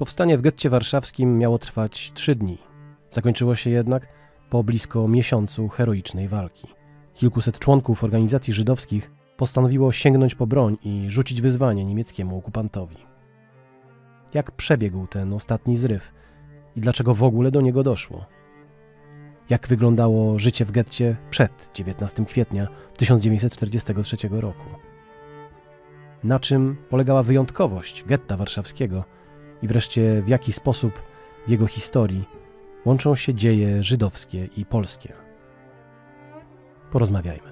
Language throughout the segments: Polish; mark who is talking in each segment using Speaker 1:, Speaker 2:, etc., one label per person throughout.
Speaker 1: Powstanie w getcie warszawskim miało trwać trzy dni. Zakończyło się jednak po blisko miesiącu heroicznej walki. Kilkuset członków organizacji żydowskich postanowiło sięgnąć po broń i rzucić wyzwanie niemieckiemu okupantowi. Jak przebiegł ten ostatni zryw i dlaczego w ogóle do niego doszło? Jak wyglądało życie w getcie przed 19 kwietnia 1943 roku? Na czym polegała wyjątkowość getta warszawskiego – i wreszcie w jaki sposób w jego historii łączą się dzieje żydowskie i polskie. Porozmawiajmy.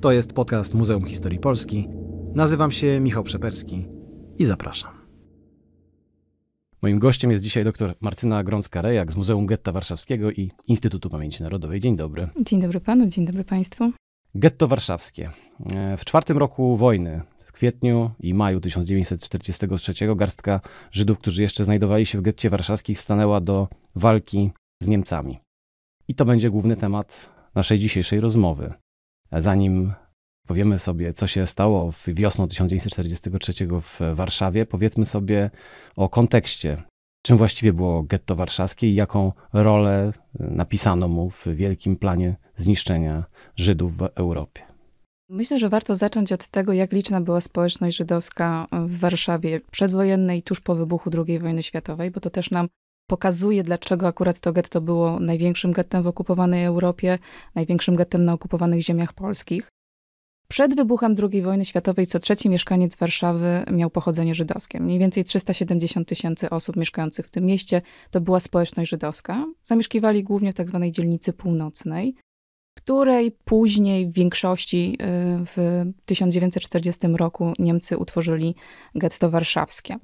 Speaker 1: To jest podcast Muzeum Historii Polski. Nazywam się Michał Przeperski i zapraszam. Moim gościem jest dzisiaj dr Martyna Grącka-Rejak z Muzeum Getta Warszawskiego i Instytutu Pamięci Narodowej. Dzień dobry.
Speaker 2: Dzień dobry panu, dzień dobry państwu.
Speaker 1: Getto warszawskie. E, w czwartym roku wojny w kwietniu i maju 1943 garstka Żydów, którzy jeszcze znajdowali się w getcie warszawskich, stanęła do walki z Niemcami. I to będzie główny temat naszej dzisiejszej rozmowy. Zanim powiemy sobie, co się stało wiosną 1943 w Warszawie, powiedzmy sobie o kontekście czym właściwie było getto warszawskie i jaką rolę napisano mu w wielkim planie zniszczenia Żydów w Europie.
Speaker 2: Myślę, że warto zacząć od tego, jak liczna była społeczność żydowska w Warszawie przedwojennej, tuż po wybuchu II wojny światowej, bo to też nam pokazuje, dlaczego akurat to getto było największym gettem w okupowanej Europie, największym gettem na okupowanych ziemiach polskich. Przed wybuchem II wojny światowej co trzeci mieszkaniec Warszawy miał pochodzenie żydowskie. Mniej więcej 370 tysięcy osób mieszkających w tym mieście to była społeczność żydowska. Zamieszkiwali głównie w tzw. Tak dzielnicy północnej której później w większości y, w 1940 roku Niemcy utworzyli getto warszawskie.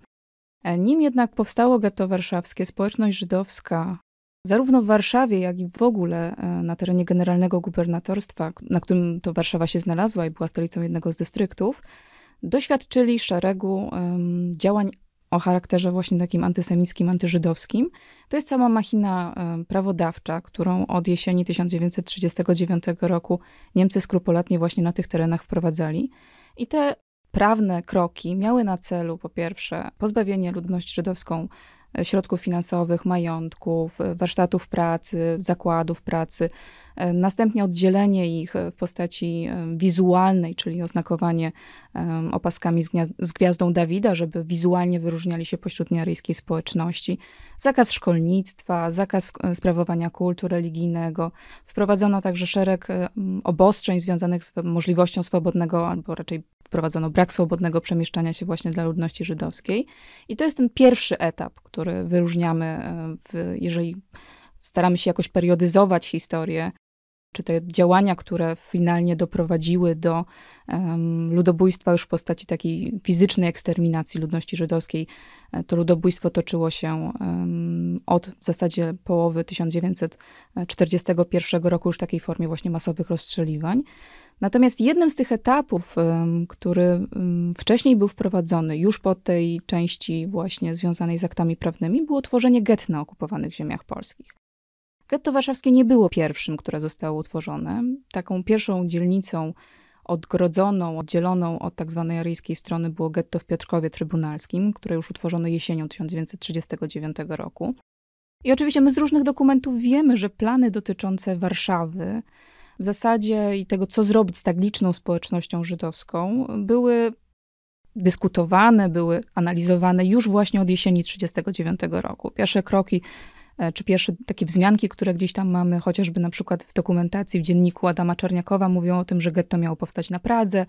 Speaker 2: E, nim jednak powstało getto warszawskie, społeczność żydowska zarówno w Warszawie, jak i w ogóle e, na terenie generalnego gubernatorstwa, na którym to Warszawa się znalazła i była stolicą jednego z dystryktów, doświadczyli szeregu um, działań o charakterze właśnie takim antysemickim, antyżydowskim. To jest cała machina e, prawodawcza, którą od jesieni 1939 roku Niemcy skrupulatnie właśnie na tych terenach wprowadzali. I te prawne kroki miały na celu po pierwsze pozbawienie ludność żydowską e, środków finansowych, majątków, e, warsztatów pracy, zakładów pracy, E, następnie oddzielenie ich e, w postaci e, wizualnej, czyli oznakowanie opaskami z, z gwiazdą Dawida, żeby wizualnie wyróżniali się pośród niearyjskiej społeczności. Zakaz szkolnictwa, zakaz sprawowania kultu religijnego. Wprowadzono także szereg obostrzeń związanych z możliwością swobodnego, albo raczej wprowadzono brak swobodnego przemieszczania się właśnie dla ludności żydowskiej. I to jest ten pierwszy etap, który wyróżniamy, w, jeżeli staramy się jakoś periodyzować historię czy te działania, które finalnie doprowadziły do um, ludobójstwa już w postaci takiej fizycznej eksterminacji ludności żydowskiej, e, to ludobójstwo toczyło się um, od w zasadzie połowy 1941 roku już w takiej formie właśnie masowych rozstrzeliwań. Natomiast jednym z tych etapów, um, który wcześniej był wprowadzony już po tej części właśnie związanej z aktami prawnymi, było tworzenie get na okupowanych ziemiach polskich. Getto warszawskie nie było pierwszym, które zostało utworzone. Taką pierwszą dzielnicą odgrodzoną, oddzieloną od tzw. Tak aryjskiej strony było getto w Piotrkowie Trybunalskim, które już utworzono jesienią 1939 roku. I oczywiście my z różnych dokumentów wiemy, że plany dotyczące Warszawy w zasadzie i tego, co zrobić z tak liczną społecznością żydowską, były dyskutowane, były analizowane już właśnie od jesieni 1939 roku. Pierwsze kroki E, czy pierwsze takie wzmianki, które gdzieś tam mamy, chociażby na przykład w dokumentacji, w dzienniku Adama Czerniakowa mówią o tym, że getto miało powstać na Pradze.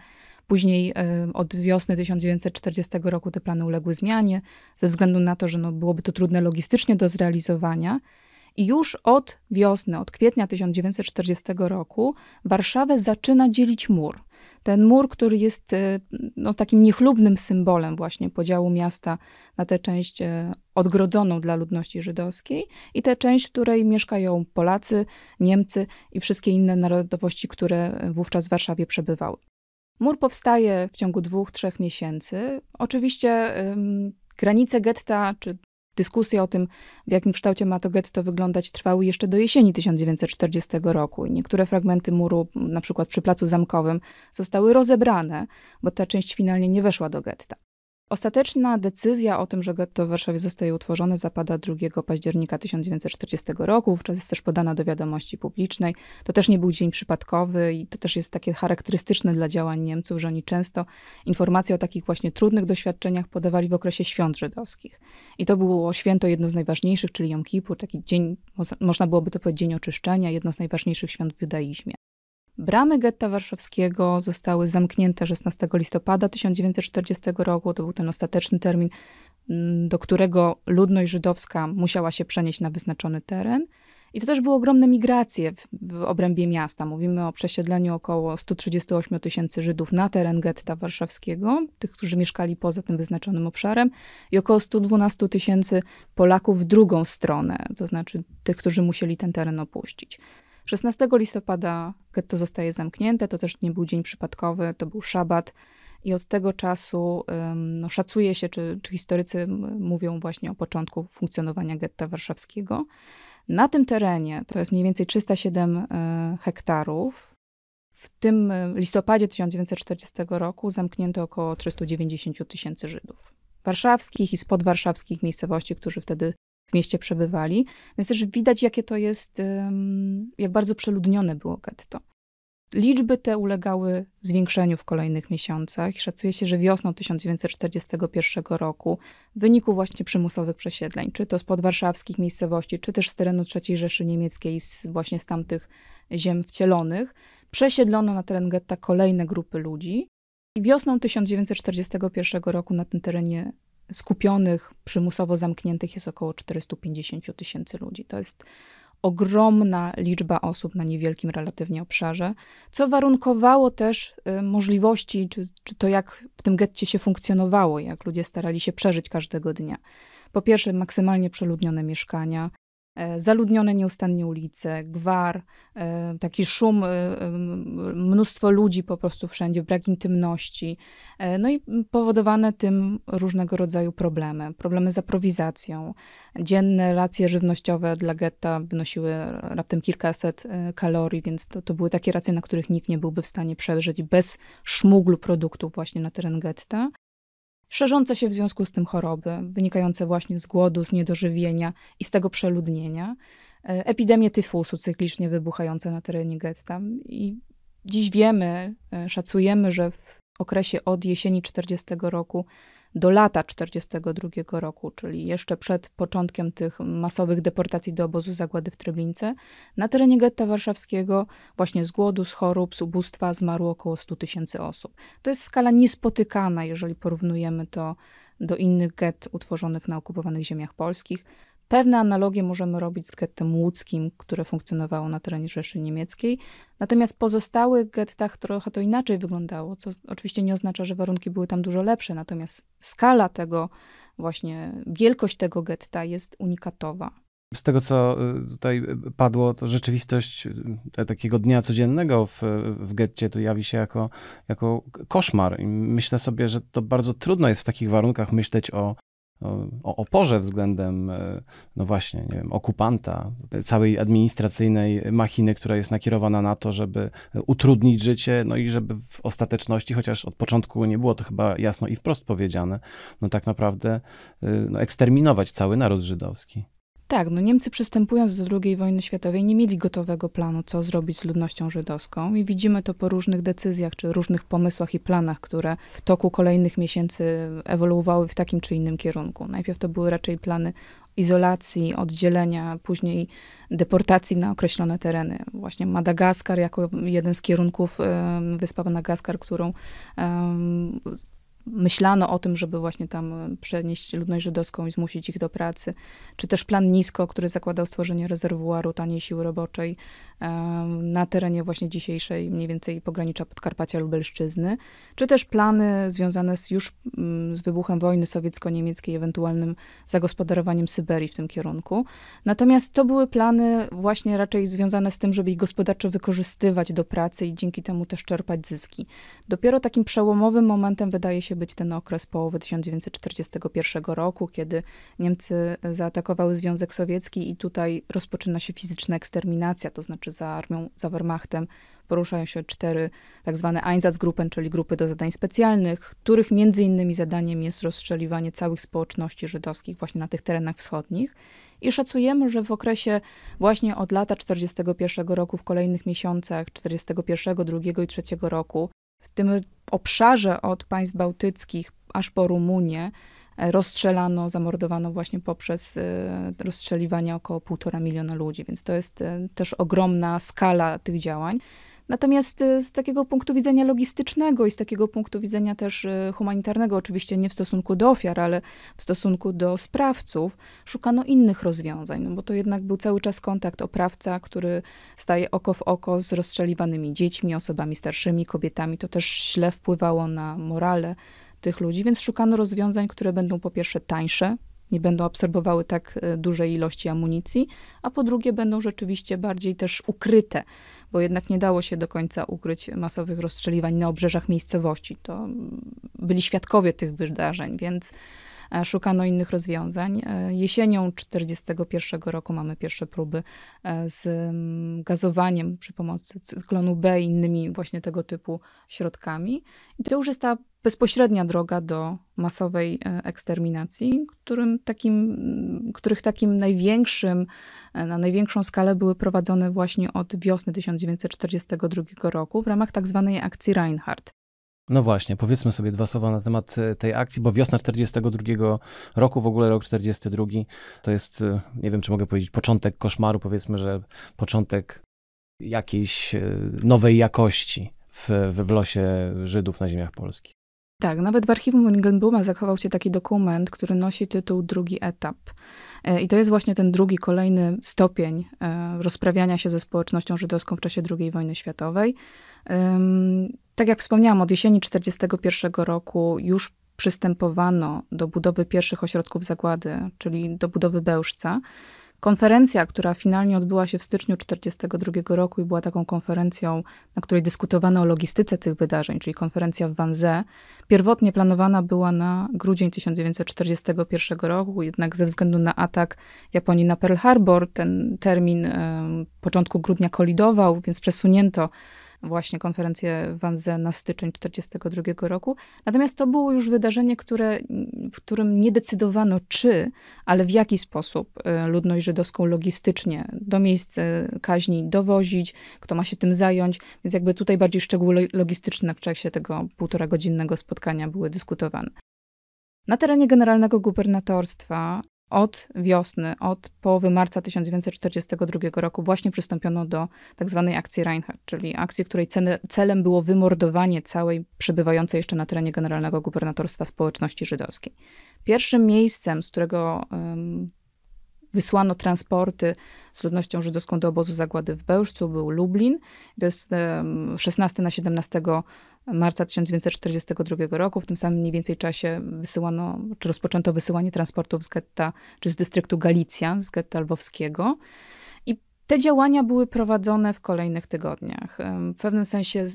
Speaker 2: Później e, od wiosny 1940 roku te plany uległy zmianie, ze względu na to, że no, byłoby to trudne logistycznie do zrealizowania. I już od wiosny, od kwietnia 1940 roku Warszawę zaczyna dzielić mur. Ten mur, który jest e, no, takim niechlubnym symbolem właśnie podziału miasta na tę część e, odgrodzoną dla ludności żydowskiej i tę część, w której mieszkają Polacy, Niemcy i wszystkie inne narodowości, które e, wówczas w Warszawie przebywały. Mur powstaje w ciągu dwóch, trzech miesięcy. Oczywiście granice getta, czy Dyskusje o tym, w jakim kształcie ma to getto wyglądać, trwały jeszcze do jesieni 1940 roku. Niektóre fragmenty muru, na przykład przy Placu Zamkowym, zostały rozebrane, bo ta część finalnie nie weszła do getta. Ostateczna decyzja o tym, że getto w Warszawie zostaje utworzone, zapada 2 października 1940 roku. Wówczas jest też podana do wiadomości publicznej. To też nie był dzień przypadkowy i to też jest takie charakterystyczne dla działań Niemców, że oni często informacje o takich właśnie trudnych doświadczeniach podawali w okresie świąt żydowskich. I to było święto jedno z najważniejszych, czyli Jom Kippur, taki dzień, można byłoby to powiedzieć, dzień oczyszczenia, jedno z najważniejszych świąt w judaizmie. Bramy getta warszawskiego zostały zamknięte 16 listopada 1940 roku. To był ten ostateczny termin, mm, do którego ludność żydowska musiała się przenieść na wyznaczony teren. I to też były ogromne migracje w, w obrębie miasta. Mówimy o przesiedleniu około 138 tysięcy Żydów na teren getta warszawskiego, tych, którzy mieszkali poza tym wyznaczonym obszarem, i około 112 tysięcy Polaków w drugą stronę, to znaczy tych, którzy musieli ten teren opuścić. 16 listopada getto zostaje zamknięte, to też nie był dzień przypadkowy, to był szabat. I od tego czasu no, szacuje się, czy, czy historycy mówią właśnie o początku funkcjonowania getta warszawskiego. Na tym terenie, to jest mniej więcej 307 y, hektarów, w tym y, listopadzie 1940 roku zamknięto około 390 tysięcy Żydów warszawskich i z podwarszawskich miejscowości, którzy wtedy w mieście przebywali. Więc też widać, jakie to jest, jak bardzo przeludnione było getto. Liczby te ulegały zwiększeniu w kolejnych miesiącach. Szacuje się, że wiosną 1941 roku w wyniku właśnie przymusowych przesiedleń, czy to z podwarszawskich miejscowości, czy też z terenu III Rzeszy Niemieckiej, z, właśnie z tamtych ziem wcielonych, przesiedlono na teren getta kolejne grupy ludzi. I wiosną 1941 roku na tym terenie skupionych, przymusowo zamkniętych jest około 450 tysięcy ludzi. To jest ogromna liczba osób na niewielkim relatywnie obszarze, co warunkowało też y, możliwości, czy, czy to jak w tym getcie się funkcjonowało, jak ludzie starali się przeżyć każdego dnia. Po pierwsze, maksymalnie przeludnione mieszkania, E, zaludnione nieustannie ulice, gwar, e, taki szum, e, mnóstwo ludzi po prostu wszędzie, brak intymności, no i powodowane tym różnego rodzaju problemy. Problemy z aprowizacją. Dzienne racje żywnościowe dla getta wynosiły raptem kilkaset kalorii, więc to, to były takie racje, na których nikt nie byłby w stanie przeżyć bez szmuglu produktów właśnie na teren getta. Szerzące się w związku z tym choroby, wynikające właśnie z głodu, z niedożywienia i z tego przeludnienia, e, epidemie tyfusu cyklicznie wybuchające na terenie getta. I dziś wiemy, e, szacujemy, że w okresie od jesieni 40 roku do lata 1942 roku, czyli jeszcze przed początkiem tych masowych deportacji do obozu zagłady w Treblince, na terenie getta warszawskiego właśnie z głodu, z chorób, z ubóstwa zmarło około 100 tysięcy osób. To jest skala niespotykana, jeżeli porównujemy to do innych get utworzonych na okupowanych ziemiach polskich. Pewne analogie możemy robić z gettem łódzkim, które funkcjonowało na terenie Rzeszy Niemieckiej. Natomiast w pozostałych gettach trochę to inaczej wyglądało, co oczywiście nie oznacza, że warunki były tam dużo lepsze, natomiast skala tego, właśnie wielkość tego getta jest unikatowa.
Speaker 1: Z tego, co y, tutaj padło, to rzeczywistość y, takiego dnia codziennego w, w getcie tu jawi się jako, jako koszmar. I myślę sobie, że to bardzo trudno jest w takich warunkach myśleć o o oporze względem, e, no właśnie, nie wiem, okupanta, całej administracyjnej machiny, która jest nakierowana na to, żeby utrudnić życie, no i żeby w ostateczności, chociaż od początku nie było to chyba jasno i wprost powiedziane, no tak naprawdę e, no, eksterminować cały naród żydowski.
Speaker 2: Tak, no Niemcy przystępując do II wojny światowej nie mieli gotowego planu, co zrobić z ludnością żydowską i widzimy to po różnych decyzjach, czy różnych pomysłach i planach, które w toku kolejnych miesięcy ewoluowały w takim czy innym kierunku. Najpierw to były raczej plany izolacji, oddzielenia, później deportacji na określone tereny. Właśnie Madagaskar jako jeden z kierunków, wyspa Madagaskar, którą myślano o tym, żeby właśnie tam e, przenieść ludność żydowską i zmusić ich do pracy, czy też plan nisko, który zakładał stworzenie rezerwuaru taniej siły roboczej, na terenie właśnie dzisiejszej mniej więcej pogranicza Podkarpacia Lubelszczyzny, czy też plany związane z już mm, z wybuchem wojny sowiecko-niemieckiej, ewentualnym zagospodarowaniem Syberii w tym kierunku. Natomiast to były plany właśnie raczej związane z tym, żeby ich gospodarczo wykorzystywać do pracy i dzięki temu też czerpać zyski. Dopiero takim przełomowym momentem wydaje się być ten okres połowy 1941 roku, kiedy Niemcy zaatakowały Związek Sowiecki i tutaj rozpoczyna się fizyczna eksterminacja, to znaczy czy za armią, za Wehrmachtem poruszają się cztery tak zwane Einsatzgruppen, czyli grupy do zadań specjalnych, których między innymi zadaniem jest rozstrzeliwanie całych społeczności żydowskich właśnie na tych terenach wschodnich. I szacujemy, że w okresie właśnie od lata 41 roku, w kolejnych miesiącach 41, 2 i 3 roku, w tym obszarze od państw bałtyckich aż po Rumunię, E, rozstrzelano, zamordowano właśnie poprzez e, rozstrzeliwanie około półtora miliona ludzi, więc to jest e, też ogromna skala tych działań. Natomiast z takiego punktu widzenia logistycznego i z takiego punktu widzenia też humanitarnego, oczywiście nie w stosunku do ofiar, ale w stosunku do sprawców, szukano innych rozwiązań, no bo to jednak był cały czas kontakt oprawca, który staje oko w oko z rozstrzeliwanymi dziećmi, osobami starszymi, kobietami. To też źle wpływało na morale tych ludzi, więc szukano rozwiązań, które będą po pierwsze tańsze, nie będą absorbowały tak e, dużej ilości amunicji, a po drugie będą rzeczywiście bardziej też ukryte, bo jednak nie dało się do końca ukryć masowych rozstrzeliwań na obrzeżach miejscowości. To byli świadkowie tych wydarzeń, więc e, szukano innych rozwiązań. E, jesienią 1941 roku mamy pierwsze próby z mm, gazowaniem przy pomocy cyklonu B i innymi właśnie tego typu środkami. I to już jest ta bezpośrednia droga do masowej e, eksterminacji, którym takim, których takim największym, e, na największą skalę były prowadzone właśnie od wiosny 1942 roku w ramach tak zwanej akcji Reinhardt.
Speaker 1: No właśnie, powiedzmy sobie dwa słowa na temat e, tej akcji, bo wiosna 42 roku, w ogóle rok 42 to jest, nie wiem czy mogę powiedzieć, początek koszmaru, powiedzmy, że początek jakiejś nowej jakości w, w losie Żydów na ziemiach polskich.
Speaker 2: Tak, nawet w archiwum Ringelbluma zachował się taki dokument, który nosi tytuł Drugi etap. E, I to jest właśnie ten drugi, kolejny stopień e, rozprawiania się ze społecznością żydowską w czasie II wojny światowej. Tak jak wspomniałam, od jesieni 1941 roku już przystępowano do budowy pierwszych ośrodków zagłady, czyli do budowy Bełżca. Konferencja, która finalnie odbyła się w styczniu 1942 roku i była taką konferencją, na której dyskutowano o logistyce tych wydarzeń, czyli konferencja w Wanze, pierwotnie planowana była na grudzień 1941 roku, jednak ze względu na atak Japonii na Pearl Harbor ten termin y, początku grudnia kolidował, więc przesunięto właśnie konferencję w Wanze na styczeń 1942 roku. Natomiast to było już wydarzenie, które, w którym nie decydowano czy, ale w jaki sposób y, ludność żydowską logistycznie do miejsca kaźni dowozić, kto ma się tym zająć. Więc jakby tutaj bardziej szczegóły logistyczne w czasie tego półtora godzinnego spotkania były dyskutowane. Na terenie generalnego gubernatorstwa od wiosny, od połowy marca 1942 roku właśnie przystąpiono do tak zwanej akcji Reinhardt, czyli akcji, której celem było wymordowanie całej przebywającej jeszcze na terenie Generalnego Gubernatorstwa społeczności żydowskiej. Pierwszym miejscem, z którego wysłano transporty z ludnością żydowską do obozu zagłady w Bełżcu, był Lublin. To jest 16 na 17 marca 1942 roku. W tym samym mniej więcej czasie wysyłano, czy rozpoczęto wysyłanie transportów z getta, czy z dystryktu Galicja, z getta lwowskiego. I te działania były prowadzone w kolejnych tygodniach. W pewnym sensie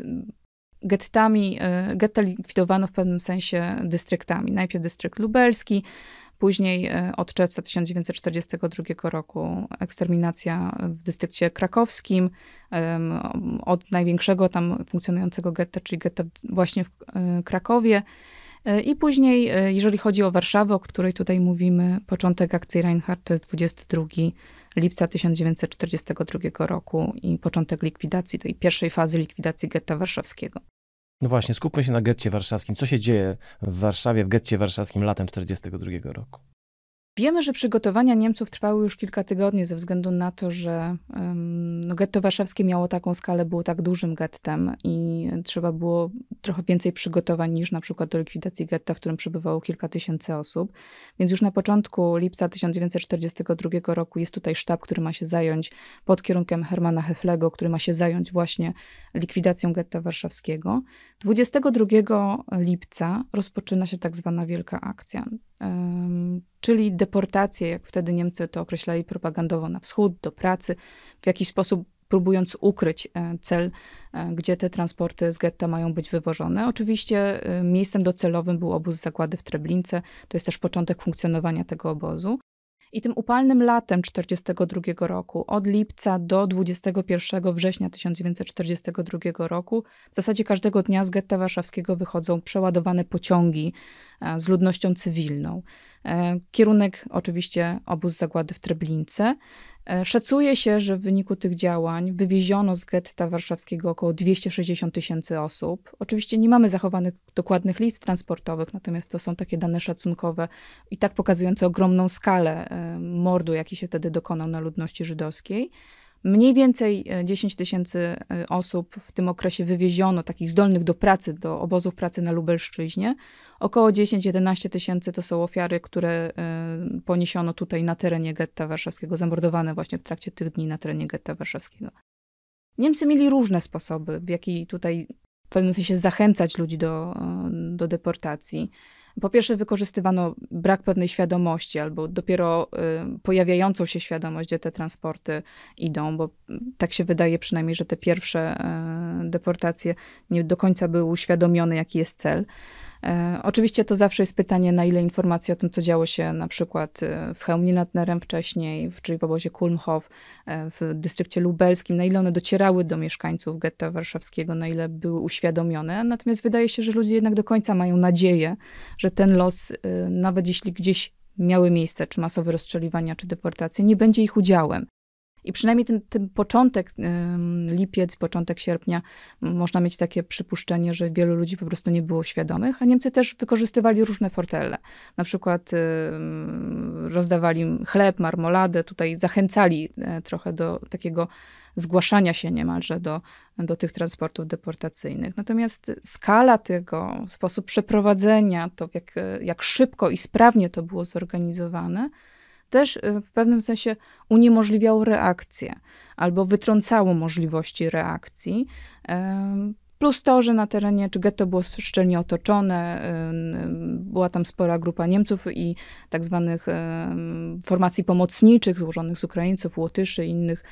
Speaker 2: gettami, e, getta likwidowano w pewnym sensie dystryktami. Najpierw dystrykt lubelski, Później e, od czerwca 1942 roku eksterminacja w dystrykcie krakowskim od największego tam funkcjonującego getta, czyli getta właśnie w e, Krakowie. E, I później, jeżeli chodzi o Warszawę, o której tutaj mówimy, początek akcji Reinhardt to jest 22 lipca 1942 roku i początek likwidacji, tej pierwszej fazy likwidacji getta warszawskiego.
Speaker 1: No właśnie, skupmy się na getcie warszawskim. Co się dzieje w Warszawie, w getcie warszawskim latem 1942 roku?
Speaker 2: Wiemy, że przygotowania Niemców trwały już kilka tygodni ze względu na to, że no, getto warszawskie miało taką skalę, było tak dużym gettem i trzeba było trochę więcej przygotowań niż na przykład do likwidacji getta, w którym przebywało kilka tysięcy osób. Więc już na początku lipca 1942 roku jest tutaj sztab, który ma się zająć pod kierunkiem Hermana Heflego, który ma się zająć właśnie likwidacją getta warszawskiego. 22 lipca rozpoczyna się tak zwana Wielka Akcja czyli deportacje, jak wtedy Niemcy to określali propagandowo, na wschód, do pracy, w jakiś sposób próbując ukryć e, cel, e, gdzie te transporty z getta mają być wywożone. Oczywiście e, miejscem docelowym był obóz Zakłady w Treblince, to jest też początek funkcjonowania tego obozu. I tym upalnym latem 1942 roku, od lipca do 21 września 1942 roku, w zasadzie każdego dnia z getta warszawskiego wychodzą przeładowane pociągi e, z ludnością cywilną. E, kierunek oczywiście obóz zagłady w Treblince. E, szacuje się, że w wyniku tych działań wywieziono z getta warszawskiego około 260 tysięcy osób. Oczywiście nie mamy zachowanych dokładnych list transportowych, natomiast to są takie dane szacunkowe i tak pokazujące ogromną skalę e, mordu, jaki się wtedy dokonał na ludności żydowskiej. Mniej więcej 10 e, tysięcy e, osób w tym okresie wywieziono, takich zdolnych do pracy, do obozów pracy na Lubelszczyźnie. Około 10-11 tysięcy to są ofiary, które e, poniesiono tutaj na terenie getta warszawskiego, zamordowane właśnie w trakcie tych dni na terenie getta warszawskiego. Niemcy mieli różne sposoby, w jaki tutaj w pewnym sensie zachęcać ludzi do, do deportacji. Po pierwsze, wykorzystywano brak pewnej świadomości albo dopiero y, pojawiającą się świadomość, gdzie te transporty idą, bo tak się wydaje przynajmniej, że te pierwsze y, deportacje nie do końca były uświadomione, jaki jest cel. E, oczywiście to zawsze jest pytanie, na ile informacji o tym, co działo się na przykład e, w Chełmie nad Nerem wcześniej, czyli w obozie Kulmhof, e, w dystrykcie lubelskim, na ile one docierały do mieszkańców getta warszawskiego, na ile były uświadomione. Natomiast wydaje się, że ludzie jednak do końca mają nadzieję, że ten los, nawet jeśli gdzieś miały miejsce, czy masowe rozstrzeliwania, czy deportacje, nie będzie ich udziałem. I przynajmniej ten, ten początek, lipiec, początek sierpnia, można mieć takie przypuszczenie, że wielu ludzi po prostu nie było świadomych, a Niemcy też wykorzystywali różne fortele. Na przykład rozdawali chleb, marmoladę, tutaj zachęcali e, trochę do takiego zgłaszania się niemalże do, do tych transportów deportacyjnych. Natomiast skala tego, sposób przeprowadzenia, to jak, jak szybko i sprawnie to było zorganizowane, też y, w pewnym sensie uniemożliwiało reakcję albo wytrącało możliwości reakcji. Plus to, że na terenie czy getto było szczelnie otoczone, y, była tam spora grupa Niemców i tak zwanych formacji pomocniczych złożonych z Ukraińców, Łotyszy i innych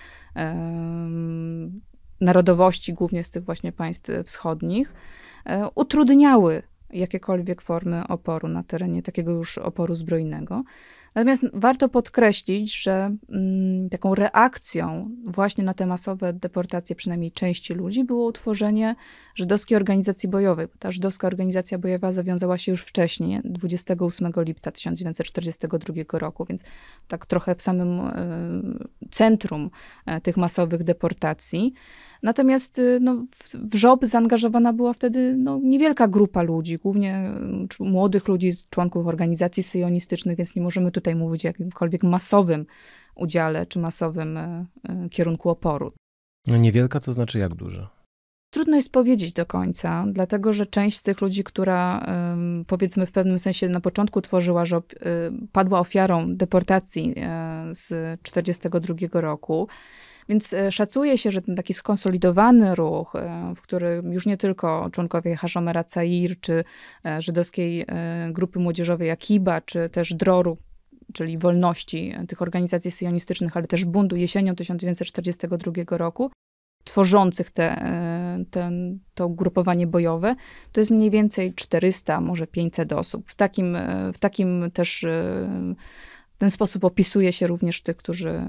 Speaker 2: narodowości, głównie z tych właśnie państw wschodnich, e, utrudniały jakiekolwiek formy oporu na terenie takiego już oporu zbrojnego. Natomiast warto podkreślić, że mm, taką reakcją właśnie na te masowe deportacje przynajmniej części ludzi było utworzenie żydowskiej organizacji bojowej. Ta żydowska organizacja bojowa zawiązała się już wcześniej, 28 lipca 1942 roku, więc tak trochę w samym y, centrum y, tych masowych deportacji. Natomiast y, no, w żob zaangażowana była wtedy no, niewielka grupa ludzi, głównie mm, młodych ludzi, członków organizacji syjonistycznych, więc nie możemy tutaj mówić o jakimkolwiek masowym udziale czy masowym e, e, kierunku oporu.
Speaker 1: No niewielka to znaczy jak duża?
Speaker 2: Trudno jest powiedzieć do końca, dlatego że część z tych ludzi, która powiedzmy w pewnym sensie na początku tworzyła żob, y, padła ofiarą deportacji e, z 1942 roku. Więc e, szacuje się, że ten taki skonsolidowany ruch, e, w którym już nie tylko członkowie Haszomera Cair, czy e, żydowskiej grupy młodzieżowej Akiba, czy też Droru, czyli wolności tych organizacji syjonistycznych, ale też buntu jesienią 1942 roku, tworzących te, ten, to ugrupowanie bojowe, to jest mniej więcej 400, może 500 osób. W takim, w takim też ten sposób opisuje się również tych, którzy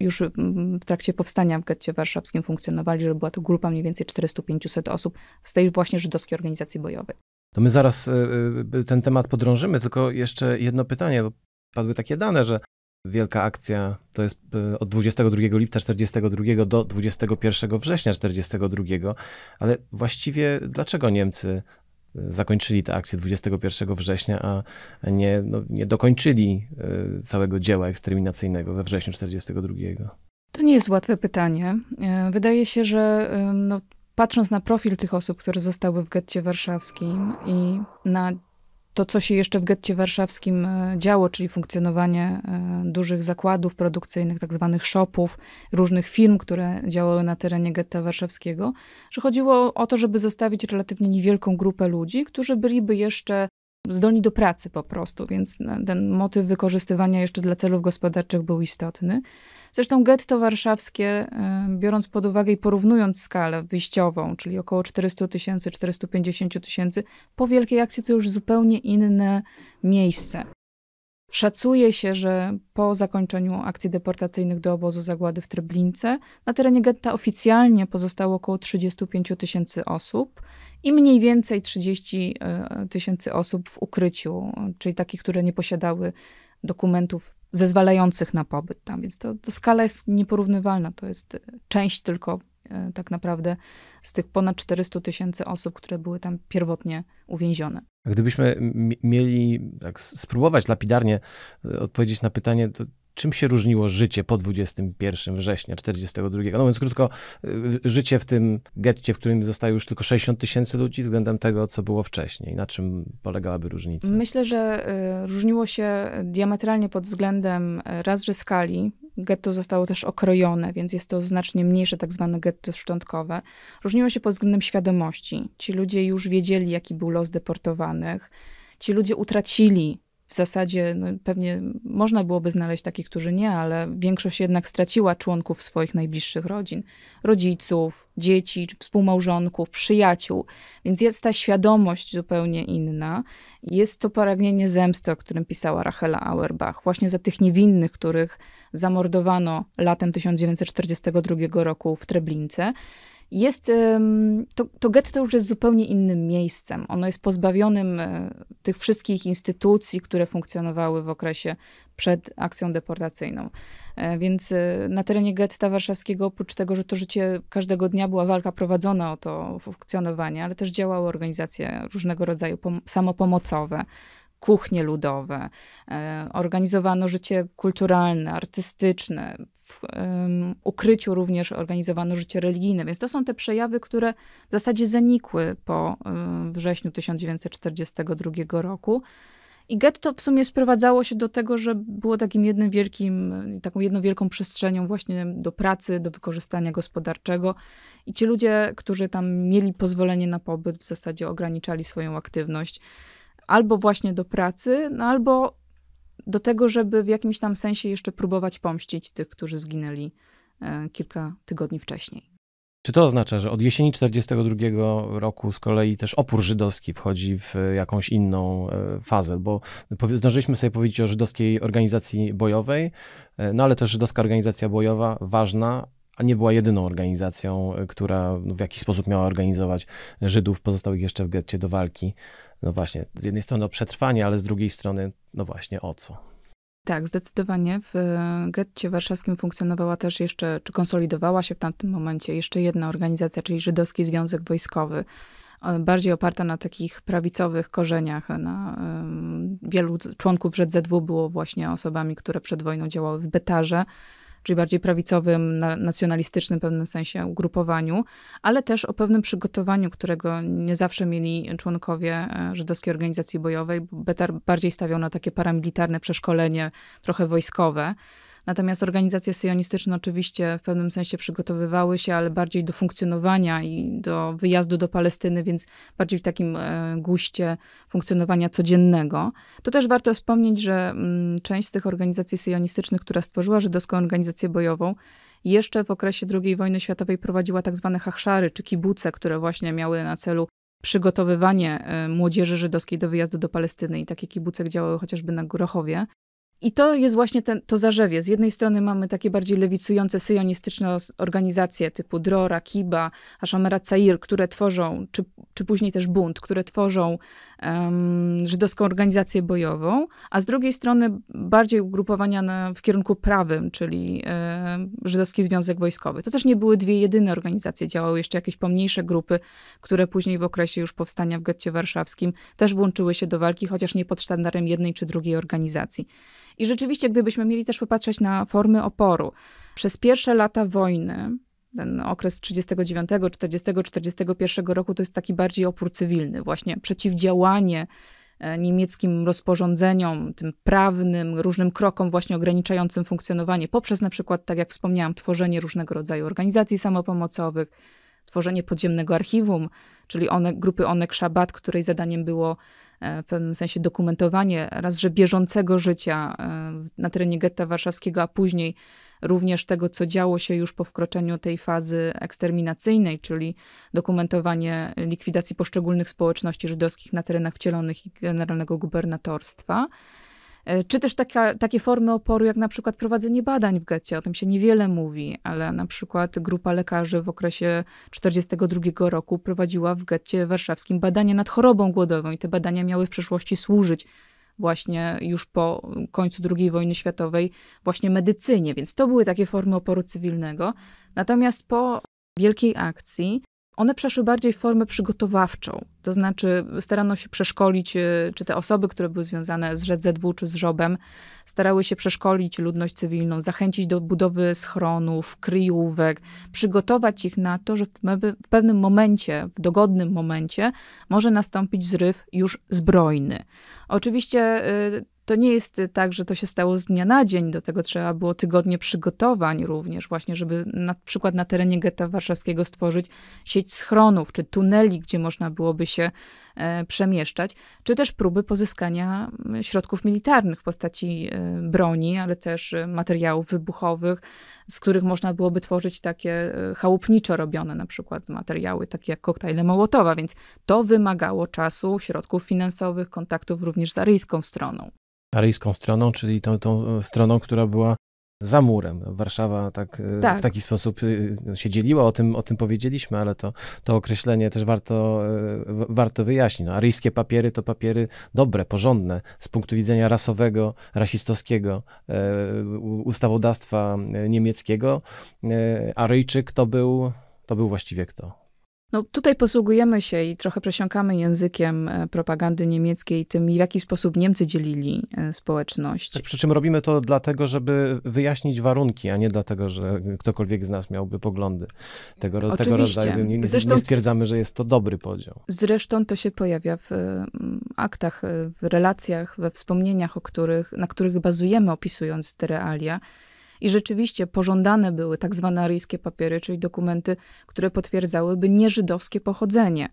Speaker 2: już mm, w trakcie powstania w getcie warszawskim funkcjonowali, że była to grupa mniej więcej 400-500 osób z tej właśnie żydowskiej organizacji bojowej.
Speaker 1: To my zaraz e, e, ten temat podrążymy, tylko jeszcze jedno pytanie, bo padły takie dane, że wielka akcja to jest e, od 22 lipca 42 do 21 września 42, ale właściwie dlaczego Niemcy zakończyli tę akcję 21 września, a nie, no, nie dokończyli e, całego dzieła eksterminacyjnego we wrześniu 1942?
Speaker 2: To nie jest łatwe pytanie. E, wydaje się, że e, no, patrząc na profil tych osób, które zostały w getcie warszawskim i na to, co się jeszcze w getcie warszawskim e, działo, czyli funkcjonowanie e, dużych zakładów produkcyjnych, tak zwanych shopów, różnych firm, które działały na terenie getta warszawskiego, że chodziło o to, żeby zostawić relatywnie niewielką grupę ludzi, którzy byliby jeszcze zdolni do pracy po prostu, więc e, ten motyw wykorzystywania jeszcze dla celów gospodarczych był istotny. Zresztą getto warszawskie, e, biorąc pod uwagę i porównując skalę wyjściową, czyli około 400 tysięcy, 450 tysięcy, po wielkiej akcji to już zupełnie inne miejsce. Szacuje się, że po zakończeniu akcji deportacyjnych do obozu zagłady w Treblince na terenie getta oficjalnie pozostało około 35 tysięcy osób i mniej więcej 30 e, tysięcy osób w ukryciu, czyli takich, które nie posiadały dokumentów zezwalających na pobyt tam, więc to, to skala jest nieporównywalna. To jest e, część tylko e, tak naprawdę z tych ponad 400 tysięcy osób, które były tam pierwotnie uwięzione.
Speaker 1: Gdybyśmy mieli tak spróbować lapidarnie e, odpowiedzieć na pytanie, Czym się różniło życie po 21 września 42. No więc krótko, y, życie w tym getcie, w którym zostało już tylko 60 tysięcy ludzi względem tego, co było wcześniej. Na czym polegałaby różnica?
Speaker 2: Myślę, że y, różniło się diametralnie pod względem y, raz, że skali. Getto zostało też okrojone, więc jest to znacznie mniejsze tak zwane getto szczątkowe. Różniło się pod względem świadomości. Ci ludzie już wiedzieli, jaki był los deportowanych. Ci ludzie utracili w zasadzie no, pewnie można byłoby znaleźć takich, którzy nie, ale większość jednak straciła członków swoich najbliższych rodzin, rodziców, dzieci, współmałżonków, przyjaciół. Więc jest ta świadomość zupełnie inna. Jest to pragnienie zemsty, o którym pisała Rachela Auerbach, właśnie za tych niewinnych, których zamordowano latem 1942 roku w Treblince jest, to, to getto już jest zupełnie innym miejscem. Ono jest pozbawionym e, tych wszystkich instytucji, które funkcjonowały w okresie przed akcją deportacyjną. E, więc e, na terenie getta warszawskiego, oprócz tego, że to życie każdego dnia była walka prowadzona o to funkcjonowanie, ale też działały organizacje różnego rodzaju samopomocowe, kuchnie ludowe, organizowano życie kulturalne, artystyczne, w um, ukryciu również organizowano życie religijne. Więc to są te przejawy, które w zasadzie zanikły po um, wrześniu 1942 roku. I getto w sumie sprowadzało się do tego, że było takim jednym wielkim, taką jedną wielką przestrzenią właśnie do pracy, do wykorzystania gospodarczego. I ci ludzie, którzy tam mieli pozwolenie na pobyt, w zasadzie ograniczali swoją aktywność albo właśnie do pracy, no albo do tego, żeby w jakimś tam sensie jeszcze próbować pomścić tych, którzy zginęli e, kilka tygodni wcześniej.
Speaker 1: Czy to oznacza, że od jesieni 1942 roku z kolei też opór żydowski wchodzi w jakąś inną e, fazę? Bo zdążyliśmy sobie powiedzieć o żydowskiej organizacji bojowej, e, no ale też żydowska organizacja bojowa ważna, a nie była jedyną organizacją, e, która w jakiś sposób miała organizować Żydów pozostałych jeszcze w getcie do walki. No właśnie, z jednej strony o przetrwanie, ale z drugiej strony, no właśnie, o co?
Speaker 2: Tak, zdecydowanie. W e, getcie warszawskim funkcjonowała też jeszcze, czy konsolidowała się w tamtym momencie jeszcze jedna organizacja, czyli Żydowski Związek Wojskowy, e, bardziej oparta na takich prawicowych korzeniach. Na, wielu członków ŻZW było właśnie osobami, które przed wojną działały w Betarze czyli bardziej prawicowym, na, nacjonalistycznym w pewnym sensie ugrupowaniu, ale też o pewnym przygotowaniu, którego nie zawsze mieli członkowie e, żydowskiej organizacji bojowej. Betar bardziej stawiał na takie paramilitarne przeszkolenie, trochę wojskowe. Natomiast organizacje syjonistyczne oczywiście w pewnym sensie przygotowywały się, ale bardziej do funkcjonowania i do wyjazdu do Palestyny, więc bardziej w takim e, guście funkcjonowania codziennego. To też warto wspomnieć, że mm, część z tych organizacji syjonistycznych, która stworzyła żydowską organizację bojową, jeszcze w okresie II wojny światowej prowadziła tak zwane hachszary czy kibuce, które właśnie miały na celu przygotowywanie e, młodzieży żydowskiej do wyjazdu do Palestyny i takie kibuce działały chociażby na Grochowie. I to jest właśnie ten, to zarzewie. Z jednej strony mamy takie bardziej lewicujące, syjonistyczne organizacje typu Drora, Kiba, Ashamera Cair, które tworzą, czy czy później też bunt, które tworzą um, żydowską organizację bojową, a z drugiej strony bardziej ugrupowania na, w kierunku prawym, czyli um, Żydowski Związek Wojskowy. To też nie były dwie jedyne organizacje, działały jeszcze jakieś pomniejsze grupy, które później w okresie już powstania w getcie warszawskim też włączyły się do walki, chociaż nie pod sztandarem jednej czy drugiej organizacji. I rzeczywiście, gdybyśmy mieli też popatrzeć na formy oporu, przez pierwsze lata wojny ten okres 39, 40, 41 roku to jest taki bardziej opór cywilny, właśnie przeciwdziałanie e, niemieckim rozporządzeniom, tym prawnym, różnym krokom właśnie ograniczającym funkcjonowanie poprzez na przykład, tak jak wspomniałam, tworzenie różnego rodzaju organizacji samopomocowych, tworzenie podziemnego archiwum, czyli one, grupy Onek Szabat, której zadaniem było e, w pewnym sensie dokumentowanie raz, że bieżącego życia e, na terenie getta warszawskiego, a później również tego, co działo się już po wkroczeniu tej fazy eksterminacyjnej, czyli dokumentowanie likwidacji poszczególnych społeczności żydowskich na terenach wcielonych i generalnego gubernatorstwa. E, czy też taka, takie formy oporu, jak na przykład prowadzenie badań w getcie, o tym się niewiele mówi, ale na przykład grupa lekarzy w okresie 1942 roku prowadziła w getcie warszawskim badania nad chorobą głodową i te badania miały w przeszłości służyć właśnie już po końcu II wojny światowej, właśnie medycynie, więc to były takie formy oporu cywilnego. Natomiast po wielkiej akcji one przeszły bardziej w formę przygotowawczą. To znaczy, starano się przeszkolić, e, czy te osoby, które były związane z ŻZW czy z żobem, starały się przeszkolić ludność cywilną, zachęcić do budowy schronów, kryjówek, przygotować ich na to, że w pewnym momencie, w dogodnym momencie, może nastąpić zryw już zbrojny. Oczywiście e, to nie jest y, tak, że to się stało z dnia na dzień, do tego trzeba było tygodnie przygotowań również, właśnie, żeby na przykład na terenie getta warszawskiego stworzyć sieć schronów czy tuneli, gdzie można byłoby się e, przemieszczać, czy też próby pozyskania mm, środków militarnych w postaci e, broni, ale też y, materiałów wybuchowych, z których można byłoby tworzyć takie e, chałupniczo robione na przykład materiały, takie jak koktajle Mołotowa, więc to wymagało czasu, środków finansowych, kontaktów również z aryjską stroną
Speaker 1: aryjską stroną, czyli tą, tą stroną, która była za murem. Warszawa tak, e, tak, w taki sposób e, się dzieliła, o tym, o tym powiedzieliśmy, ale to, to określenie też warto, e, warto wyjaśnić. No, aryjskie papiery to papiery dobre, porządne z punktu widzenia rasowego, rasistowskiego, ustawodawstwa niemieckiego. Aryjczyk to był, to był właściwie kto?
Speaker 2: No, tutaj posługujemy się i trochę przesiąkamy językiem e, propagandy niemieckiej, tym w jaki sposób Niemcy dzielili e, społeczność. Tak,
Speaker 1: przy czym robimy to dlatego, żeby wyjaśnić warunki, a nie dlatego, że ktokolwiek z nas miałby poglądy tego, tego rodzaju. Nie, zresztą, nie stwierdzamy, że jest to dobry podział.
Speaker 2: Zresztą to się pojawia w mm, aktach, e, w relacjach, we wspomnieniach, o których, na których bazujemy opisując te realia. I rzeczywiście pożądane były tak zwane aryjskie papiery, czyli dokumenty, które potwierdzałyby nieżydowskie pochodzenie.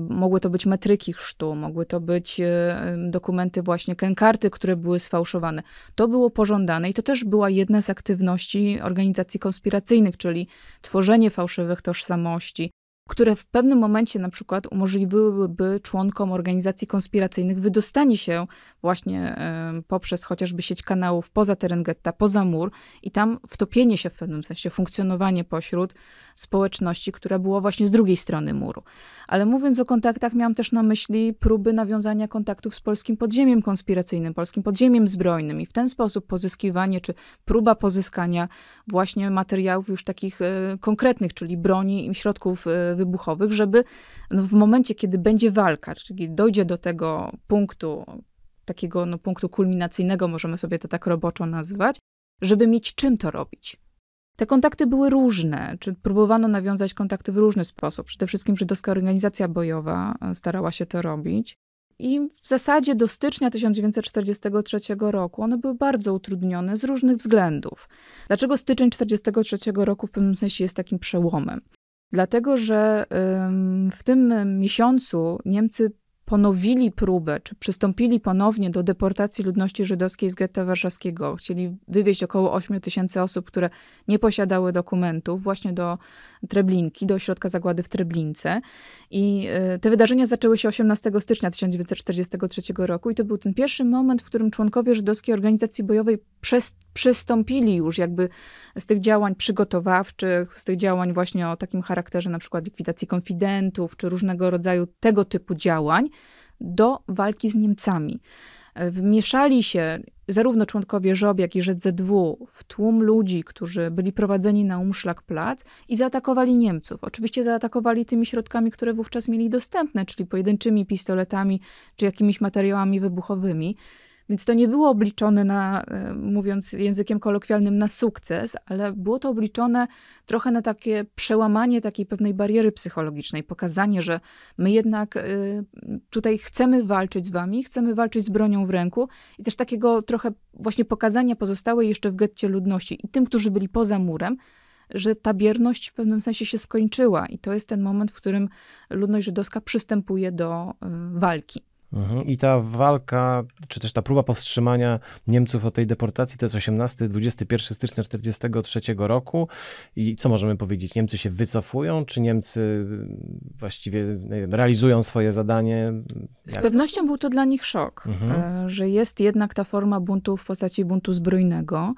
Speaker 2: Mogły to być metryki chrztu, mogły to być e, dokumenty właśnie kękarty, które były sfałszowane. To było pożądane i to też była jedna z aktywności organizacji konspiracyjnych, czyli tworzenie fałszywych tożsamości, które w pewnym momencie na przykład umożliwiłyby członkom organizacji konspiracyjnych wydostanie się właśnie y, poprzez chociażby sieć kanałów poza teren getta, poza mur i tam wtopienie się w pewnym sensie, funkcjonowanie pośród społeczności, która była właśnie z drugiej strony muru. Ale mówiąc o kontaktach, miałam też na myśli próby nawiązania kontaktów z polskim podziemiem konspiracyjnym, polskim podziemiem zbrojnym i w ten sposób pozyskiwanie czy próba pozyskania właśnie materiałów już takich y, konkretnych, czyli broni i środków y, wybuchowych, żeby no, w momencie, kiedy będzie walka, czyli dojdzie do tego punktu, takiego no, punktu kulminacyjnego, możemy sobie to tak roboczo nazwać, żeby mieć czym to robić. Te kontakty były różne, czy próbowano nawiązać kontakty w różny sposób. Przede wszystkim żydowska organizacja bojowa e, starała się to robić. I w zasadzie do stycznia 1943 roku one były bardzo utrudnione z różnych względów. Dlaczego styczeń 1943 roku w pewnym sensie jest takim przełomem? Dlatego, że w tym miesiącu Niemcy ponowili próbę, czy przystąpili ponownie do deportacji ludności żydowskiej z getta warszawskiego. Chcieli wywieźć około 8 tysięcy osób, które nie posiadały dokumentów, właśnie do Treblinki, do ośrodka zagłady w Treblince. I e, te wydarzenia zaczęły się 18 stycznia 1943 roku i to był ten pierwszy moment, w którym członkowie żydowskiej organizacji bojowej przez, przystąpili już jakby z tych działań przygotowawczych, z tych działań właśnie o takim charakterze na przykład likwidacji konfidentów, czy różnego rodzaju tego typu działań, do walki z Niemcami. E, wmieszali się zarówno członkowie ŻOB, jak i ZZW w tłum ludzi, którzy byli prowadzeni na plac i zaatakowali Niemców. Oczywiście zaatakowali tymi środkami, które wówczas mieli dostępne, czyli pojedynczymi pistoletami czy jakimiś materiałami wybuchowymi. Więc to nie było obliczone na, e, mówiąc językiem kolokwialnym, na sukces, ale było to obliczone trochę na takie przełamanie takiej pewnej bariery psychologicznej, pokazanie, że my jednak e, tutaj chcemy walczyć z wami, chcemy walczyć z bronią w ręku i też takiego trochę właśnie pokazania pozostałej jeszcze w getcie ludności i tym, którzy byli poza murem, że ta bierność w pewnym sensie się skończyła i to jest ten moment, w którym ludność żydowska przystępuje do e, walki.
Speaker 1: Mhm. I ta walka, czy też ta próba powstrzymania Niemców od tej deportacji, to jest 18-21 stycznia 1943 roku. I co możemy powiedzieć? Niemcy się wycofują, czy Niemcy mm, właściwie realizują swoje zadanie? Jak? Z
Speaker 2: pewnością był to dla nich szok, mhm. E, że jest jednak ta forma buntu w postaci buntu zbrojnego.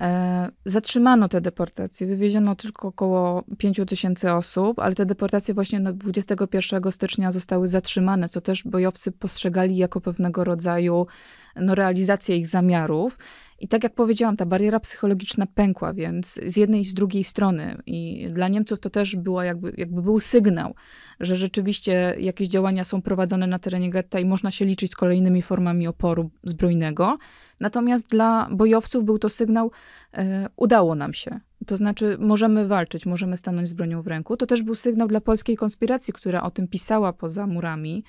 Speaker 2: E, zatrzymano te deportacje, wywieziono tylko około 5 tysięcy osób, ale te deportacje właśnie 21 stycznia zostały zatrzymane, co też bojowcy postrzegali jako pewnego rodzaju no, realizację ich zamiarów. I tak jak powiedziałam, ta bariera psychologiczna pękła, więc z jednej i z drugiej strony. I dla Niemców to też była jakby, jakby był sygnał, że rzeczywiście jakieś działania są prowadzone na terenie getta i można się liczyć z kolejnymi formami oporu zbrojnego. Natomiast dla bojowców był to sygnał, e, udało nam się. To znaczy, możemy walczyć, możemy stanąć z bronią w ręku. To też był sygnał dla polskiej konspiracji, która o tym pisała poza murami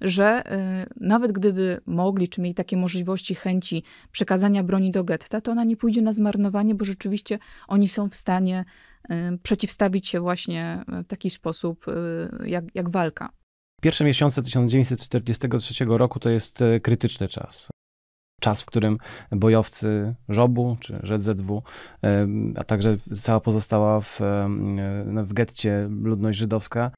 Speaker 2: że y, nawet gdyby mogli, czy mieli takie możliwości, chęci przekazania broni do getta, to ona nie pójdzie na zmarnowanie, bo rzeczywiście oni są w stanie y, przeciwstawić się właśnie y, w taki sposób jak, jak walka.
Speaker 1: Pierwsze miesiące 1943 roku to jest krytyczny czas. Czas, w którym bojowcy Żobu czy ŻZW, a także cała pozostała w, w getcie ludność żydowska,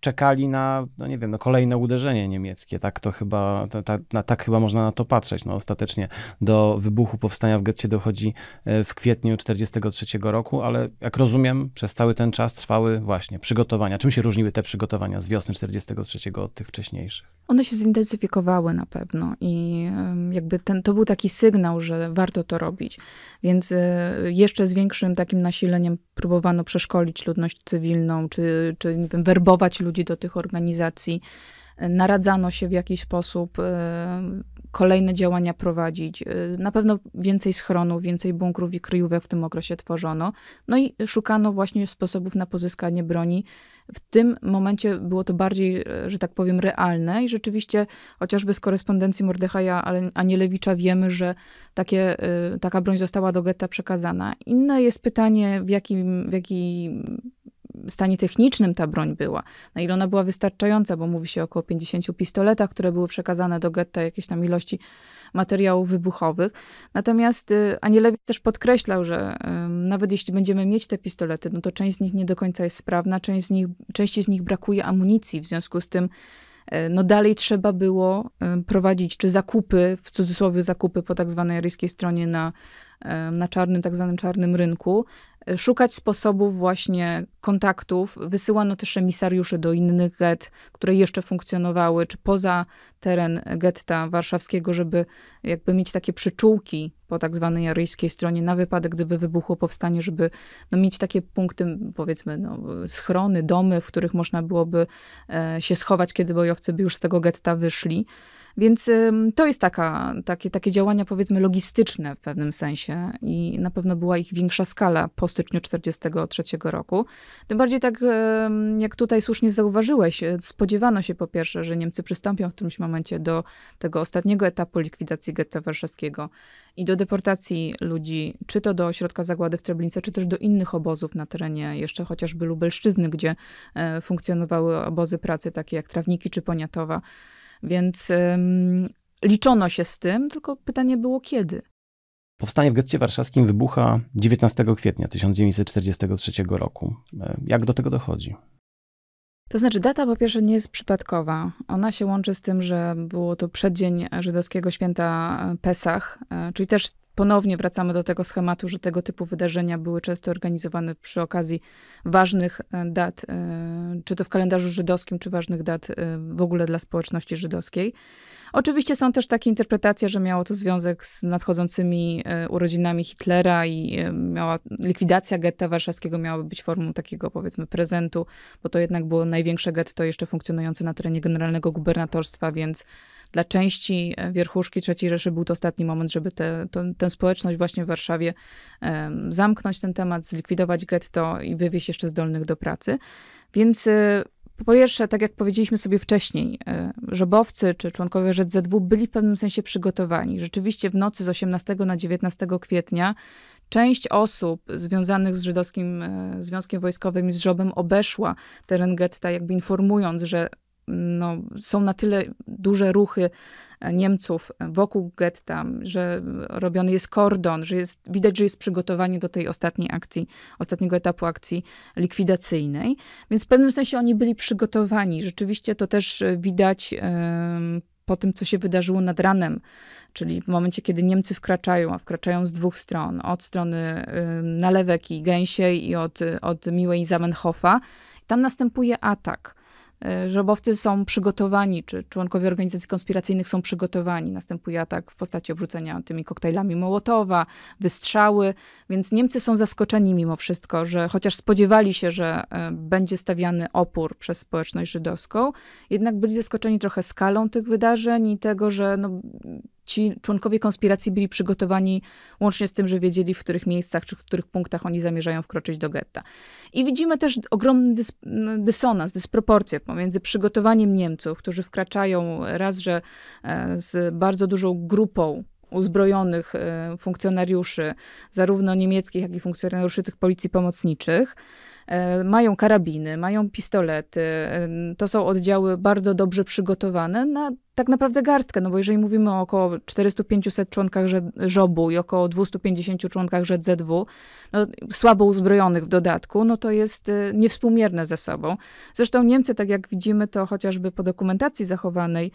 Speaker 1: czekali na, no nie wiem, no kolejne uderzenie niemieckie. Tak to chyba, ta, ta, na, tak chyba można na to patrzeć. No, ostatecznie do wybuchu powstania w getcie dochodzi e, w kwietniu 1943 roku, ale jak rozumiem, przez cały ten czas trwały właśnie przygotowania. Czym się różniły te przygotowania z wiosny 1943 od tych wcześniejszych?
Speaker 2: One się zintensyfikowały na pewno i jakby ten, to był taki sygnał, że warto to robić. Więc e, jeszcze z większym takim nasileniem próbowano przeszkolić ludność cywilną, czy, czy nie wiem, werbować ludzi do tych organizacji naradzano się w jakiś sposób, y, kolejne działania prowadzić. Y, na pewno więcej schronów, więcej bunkrów i kryjówek w tym okresie tworzono. No i szukano właśnie sposobów na pozyskanie broni. W tym momencie było to bardziej, y, że tak powiem, realne i rzeczywiście chociażby z korespondencji Mordechaja Anielewicza wiemy, że takie, taka broń została do getta przekazana. Inne jest pytanie, w jakim, w jakim stanie technicznym ta broń była, na ile ona była wystarczająca, bo mówi się około 50 pistoletach, które były przekazane do getta, jakieś tam ilości materiałów wybuchowych. Natomiast y, Anielewicz też podkreślał, że nawet jeśli będziemy mieć te pistolety, no to część z nich nie do końca jest sprawna, część z nich, części z nich brakuje amunicji, w związku z tym y, no dalej trzeba było prowadzić czy zakupy, w cudzysłowie zakupy po tak zwanej aryjskiej stronie na, na czarnym, tak zwanym czarnym rynku, E, szukać sposobów właśnie kontaktów. Wysyłano też emisariuszy do innych get, które jeszcze funkcjonowały, czy poza teren getta warszawskiego, żeby jakby mieć takie przyczółki po tak zwanej aryjskiej stronie na wypadek, gdyby wybuchło powstanie, żeby no, mieć takie punkty, powiedzmy, no, schrony, domy, w których można byłoby e, się schować, kiedy bojowcy by już z tego getta wyszli. Więc to jest taka, takie, takie działania, powiedzmy, logistyczne w pewnym sensie i na pewno była ich większa skala po styczniu 1943 roku. Tym bardziej tak, jak tutaj słusznie zauważyłeś, e, spodziewano się po pierwsze, że Niemcy przystąpią w którymś momencie do tego ostatniego etapu likwidacji getta warszawskiego i do deportacji ludzi, czy to do ośrodka zagłady w Treblince, czy też do innych obozów na terenie jeszcze chociażby Lubelszczyzny, gdzie e, funkcjonowały obozy pracy takie jak Trawniki czy Poniatowa. Więc liczono się z tym, tylko pytanie było kiedy.
Speaker 1: Powstanie w getcie warszawskim wybucha 19 kwietnia 1943 roku. E, jak do tego dochodzi?
Speaker 2: To znaczy, data po pierwsze nie jest przypadkowa. Ona się łączy z tym, że było to przeddzień żydowskiego święta e, Pesach, e, czyli też ponownie wracamy do tego schematu, że tego typu wydarzenia były często organizowane przy okazji ważnych e, dat, e, czy to w kalendarzu żydowskim, czy ważnych dat e, w ogóle dla społeczności żydowskiej. Oczywiście są też takie interpretacje, że miało to związek z nadchodzącymi e, urodzinami Hitlera i e, miała, likwidacja getta warszawskiego miała być formą takiego powiedzmy prezentu, bo to jednak było największe getto jeszcze funkcjonujące na terenie generalnego gubernatorstwa, więc dla części e, wierchuszki III Rzeszy był to ostatni moment, żeby te, to, tę społeczność właśnie w Warszawie um, zamknąć ten temat, zlikwidować getto i wywieźć jeszcze zdolnych do pracy. Więc po pierwsze, tak jak powiedzieliśmy sobie wcześniej, e, żobowcy czy członkowie ZZW byli w pewnym sensie przygotowani. Rzeczywiście w nocy z 18 na 19 kwietnia część osób związanych z żydowskim e, Związkiem Wojskowym i z żobem obeszła teren getta, jakby informując, że no, są na tyle duże ruchy e, Niemców wokół getta, że robiony jest kordon, że jest, widać, że jest przygotowanie do tej ostatniej akcji, ostatniego etapu akcji likwidacyjnej. Więc w pewnym sensie oni byli przygotowani. Rzeczywiście to też e, widać. Yy, po tym, co się wydarzyło nad ranem, czyli w momencie, kiedy Niemcy wkraczają, a wkraczają z dwóch stron, od strony nalewek i gęsiej i od, od Miłej Zamenhofa, tam następuje atak. E, żobowcy są przygotowani, czy członkowie organizacji konspiracyjnych są przygotowani. Następuje atak w postaci obrzucenia tymi koktajlami Mołotowa, wystrzały, więc Niemcy są zaskoczeni mimo wszystko, że chociaż spodziewali się, że e, będzie stawiany opór przez społeczność żydowską, jednak byli zaskoczeni trochę skalą tych wydarzeń i tego, że no, ci członkowie konspiracji byli przygotowani łącznie z tym, że wiedzieli, w których miejscach czy w których punktach oni zamierzają wkroczyć do getta. I widzimy też ogromny dys dysonans, dysproporcję pomiędzy przygotowaniem Niemców, którzy wkraczają raz, że e, z bardzo dużą grupą uzbrojonych e, funkcjonariuszy, zarówno niemieckich, jak i funkcjonariuszy tych policji pomocniczych. E, mają karabiny, mają pistolety. To są oddziały bardzo dobrze przygotowane na tak naprawdę garstkę, no bo jeżeli mówimy o około 400-500 członkach żobu i około 250 członkach ZZW, no, słabo uzbrojonych w dodatku, no to jest y, niewspółmierne ze sobą. Zresztą Niemcy, tak jak widzimy to chociażby po dokumentacji zachowanej,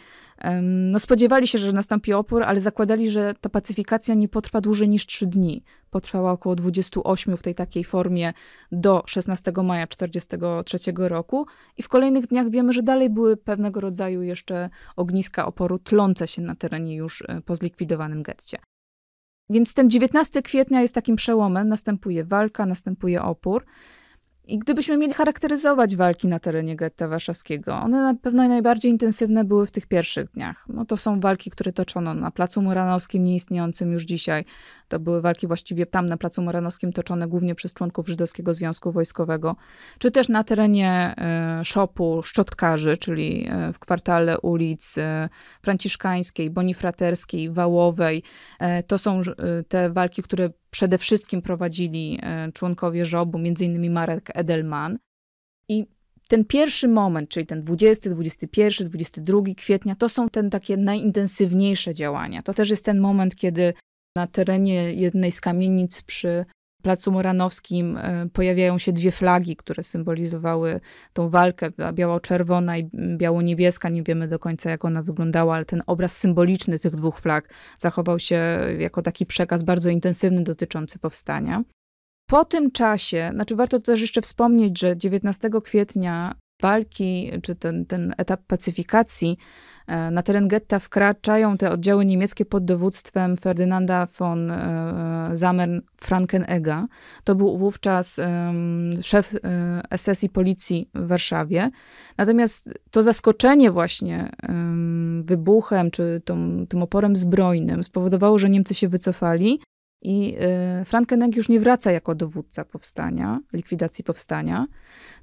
Speaker 2: no spodziewali się, że nastąpi opór, ale zakładali, że ta pacyfikacja nie potrwa dłużej niż 3 dni. Potrwała około 28 w tej takiej formie do 16 maja 1943 roku i w kolejnych dniach wiemy, że dalej były pewnego rodzaju jeszcze ogniska środowiska oporu tlące się na terenie już e, po zlikwidowanym getcie. Więc ten 19 kwietnia jest takim przełomem, następuje walka, następuje opór. I gdybyśmy mieli charakteryzować walki na terenie getta warszawskiego, one na pewno najbardziej intensywne były w tych pierwszych dniach. No to są walki, które toczono na Placu Muranowskim, nieistniejącym już dzisiaj, to były walki właściwie tam na Placu Moranowskim toczone głównie przez członków Żydowskiego Związku Wojskowego, czy też na terenie e, szopu szczotkarzy, czyli e, w kwartale ulic e, Franciszkańskiej, Bonifraterskiej, Wałowej. To są te walki, które przede wszystkim prowadzili członkowie żobu, m.in. Marek Edelman. I ten pierwszy moment, czyli ten 20, 21, 22 kwietnia, to są ten takie najintensywniejsze działania. To też jest ten moment, kiedy na terenie jednej z kamienic przy Placu Moranowskim e, pojawiają się dwie flagi, które symbolizowały tą walkę, biało-czerwona i biało-niebieska. Nie wiemy do końca, jak ona wyglądała, ale ten obraz symboliczny tych dwóch flag zachował się jako taki przekaz bardzo intensywny dotyczący powstania. Po tym czasie, znaczy warto też jeszcze wspomnieć, że 19 kwietnia walki, czy ten, ten etap pacyfikacji E, na teren getta wkraczają te oddziały niemieckie pod dowództwem Ferdynanda von e, Zamer Frankenega. To był wówczas szef SS e, i policji w Warszawie. Natomiast to zaskoczenie właśnie wybuchem czy tą, tym oporem zbrojnym spowodowało, że Niemcy się wycofali. I Frankenegg już nie wraca jako dowódca powstania, likwidacji powstania.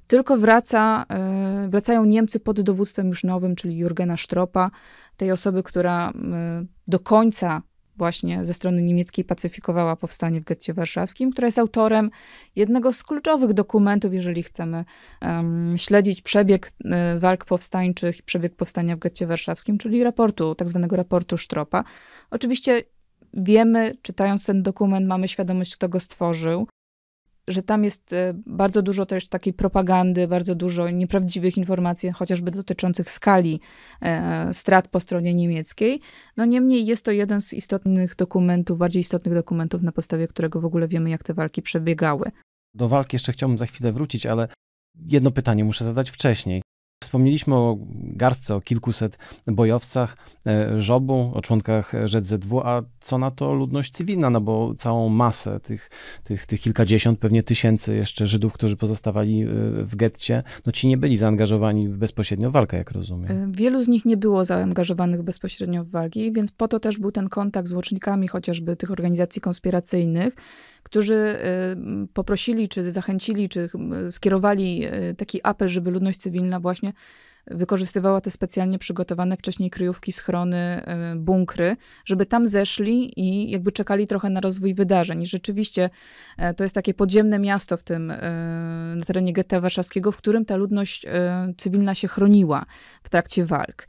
Speaker 2: Tylko wraca, e, wracają Niemcy pod dowództwem już nowym, czyli Jurgena Stropa, tej osoby, która e, do końca właśnie ze strony niemieckiej pacyfikowała powstanie w getcie warszawskim, która jest autorem jednego z kluczowych dokumentów, jeżeli chcemy um, śledzić przebieg e, walk powstańczych i przebieg powstania w getcie warszawskim, czyli raportu, tak zwanego raportu Stropa. Oczywiście wiemy, czytając ten dokument, mamy świadomość, kto go stworzył że tam jest e, bardzo dużo też takiej propagandy, bardzo dużo nieprawdziwych informacji, chociażby dotyczących skali e, strat po stronie niemieckiej. No niemniej jest to jeden z istotnych dokumentów, bardziej istotnych dokumentów, na podstawie którego w ogóle wiemy, jak te walki przebiegały.
Speaker 1: Do walki jeszcze chciałbym za chwilę wrócić, ale jedno pytanie muszę zadać wcześniej. Wspomnieliśmy o garstce, o kilkuset bojowcach e, żobu, o członkach ZZW, a co na to ludność cywilna, no bo całą masę tych, tych, tych kilkadziesiąt, pewnie tysięcy jeszcze Żydów, którzy pozostawali e, w getcie, no ci nie byli zaangażowani w walkę, jak rozumiem.
Speaker 2: E, wielu z nich nie było zaangażowanych bezpośrednio w walki, więc po to też był ten kontakt z łącznikami chociażby tych organizacji konspiracyjnych, którzy y, poprosili, czy zachęcili, czy y, skierowali y, taki apel, żeby ludność cywilna właśnie wykorzystywała te specjalnie przygotowane wcześniej kryjówki, schrony, bunkry, żeby tam zeszli i jakby czekali trochę na rozwój wydarzeń. I rzeczywiście e, to jest takie podziemne miasto w tym, na terenie getta warszawskiego, w którym ta ludność cywilna się chroniła w trakcie walk.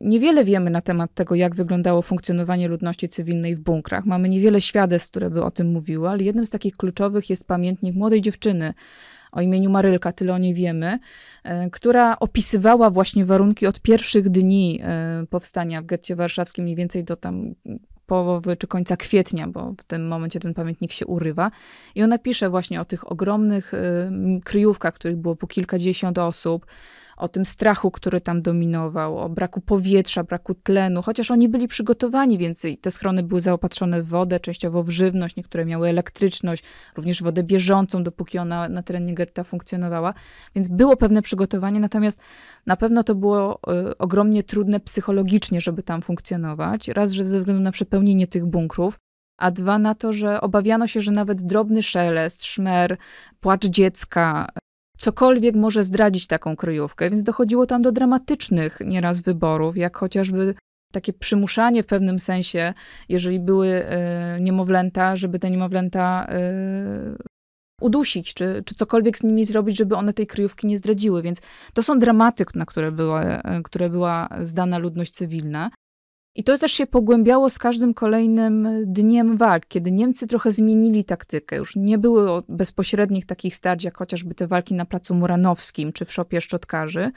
Speaker 2: Niewiele wiemy na temat tego, jak wyglądało funkcjonowanie ludności cywilnej w bunkrach. Mamy niewiele świadectw, które by o tym mówiły, ale jednym z takich kluczowych jest pamiętnik młodej dziewczyny o imieniu Marylka, tyle o niej wiemy, e, która opisywała właśnie warunki od pierwszych dni e, powstania w getcie warszawskim, mniej więcej do tam połowy czy końca kwietnia, bo w tym momencie ten pamiętnik się urywa. I ona pisze właśnie o tych ogromnych e, kryjówkach, w których było po kilkadziesiąt osób, o tym strachu, który tam dominował, o braku powietrza, braku tlenu, chociaż oni byli przygotowani, więcej te schrony były zaopatrzone w wodę, częściowo w żywność, niektóre miały elektryczność, również wodę bieżącą, dopóki ona na terenie getta funkcjonowała, więc było pewne przygotowanie, natomiast na pewno to było y, ogromnie trudne psychologicznie, żeby tam funkcjonować. Raz, że ze względu na przepełnienie tych bunkrów, a dwa na to, że obawiano się, że nawet drobny szelest, szmer, płacz dziecka, cokolwiek może zdradzić taką kryjówkę, więc dochodziło tam do dramatycznych nieraz wyborów, jak chociażby takie przymuszanie w pewnym sensie, jeżeli były e, niemowlęta, żeby te niemowlęta e, udusić, czy, czy cokolwiek z nimi zrobić, żeby one tej kryjówki nie zdradziły. Więc to są dramaty, na które była, e, które była zdana ludność cywilna. I to też się pogłębiało z każdym kolejnym dniem walk, kiedy Niemcy trochę zmienili taktykę. Już nie było bezpośrednich takich starć, jak chociażby te walki na Placu Muranowskim czy w Szopie Szczotkarzy,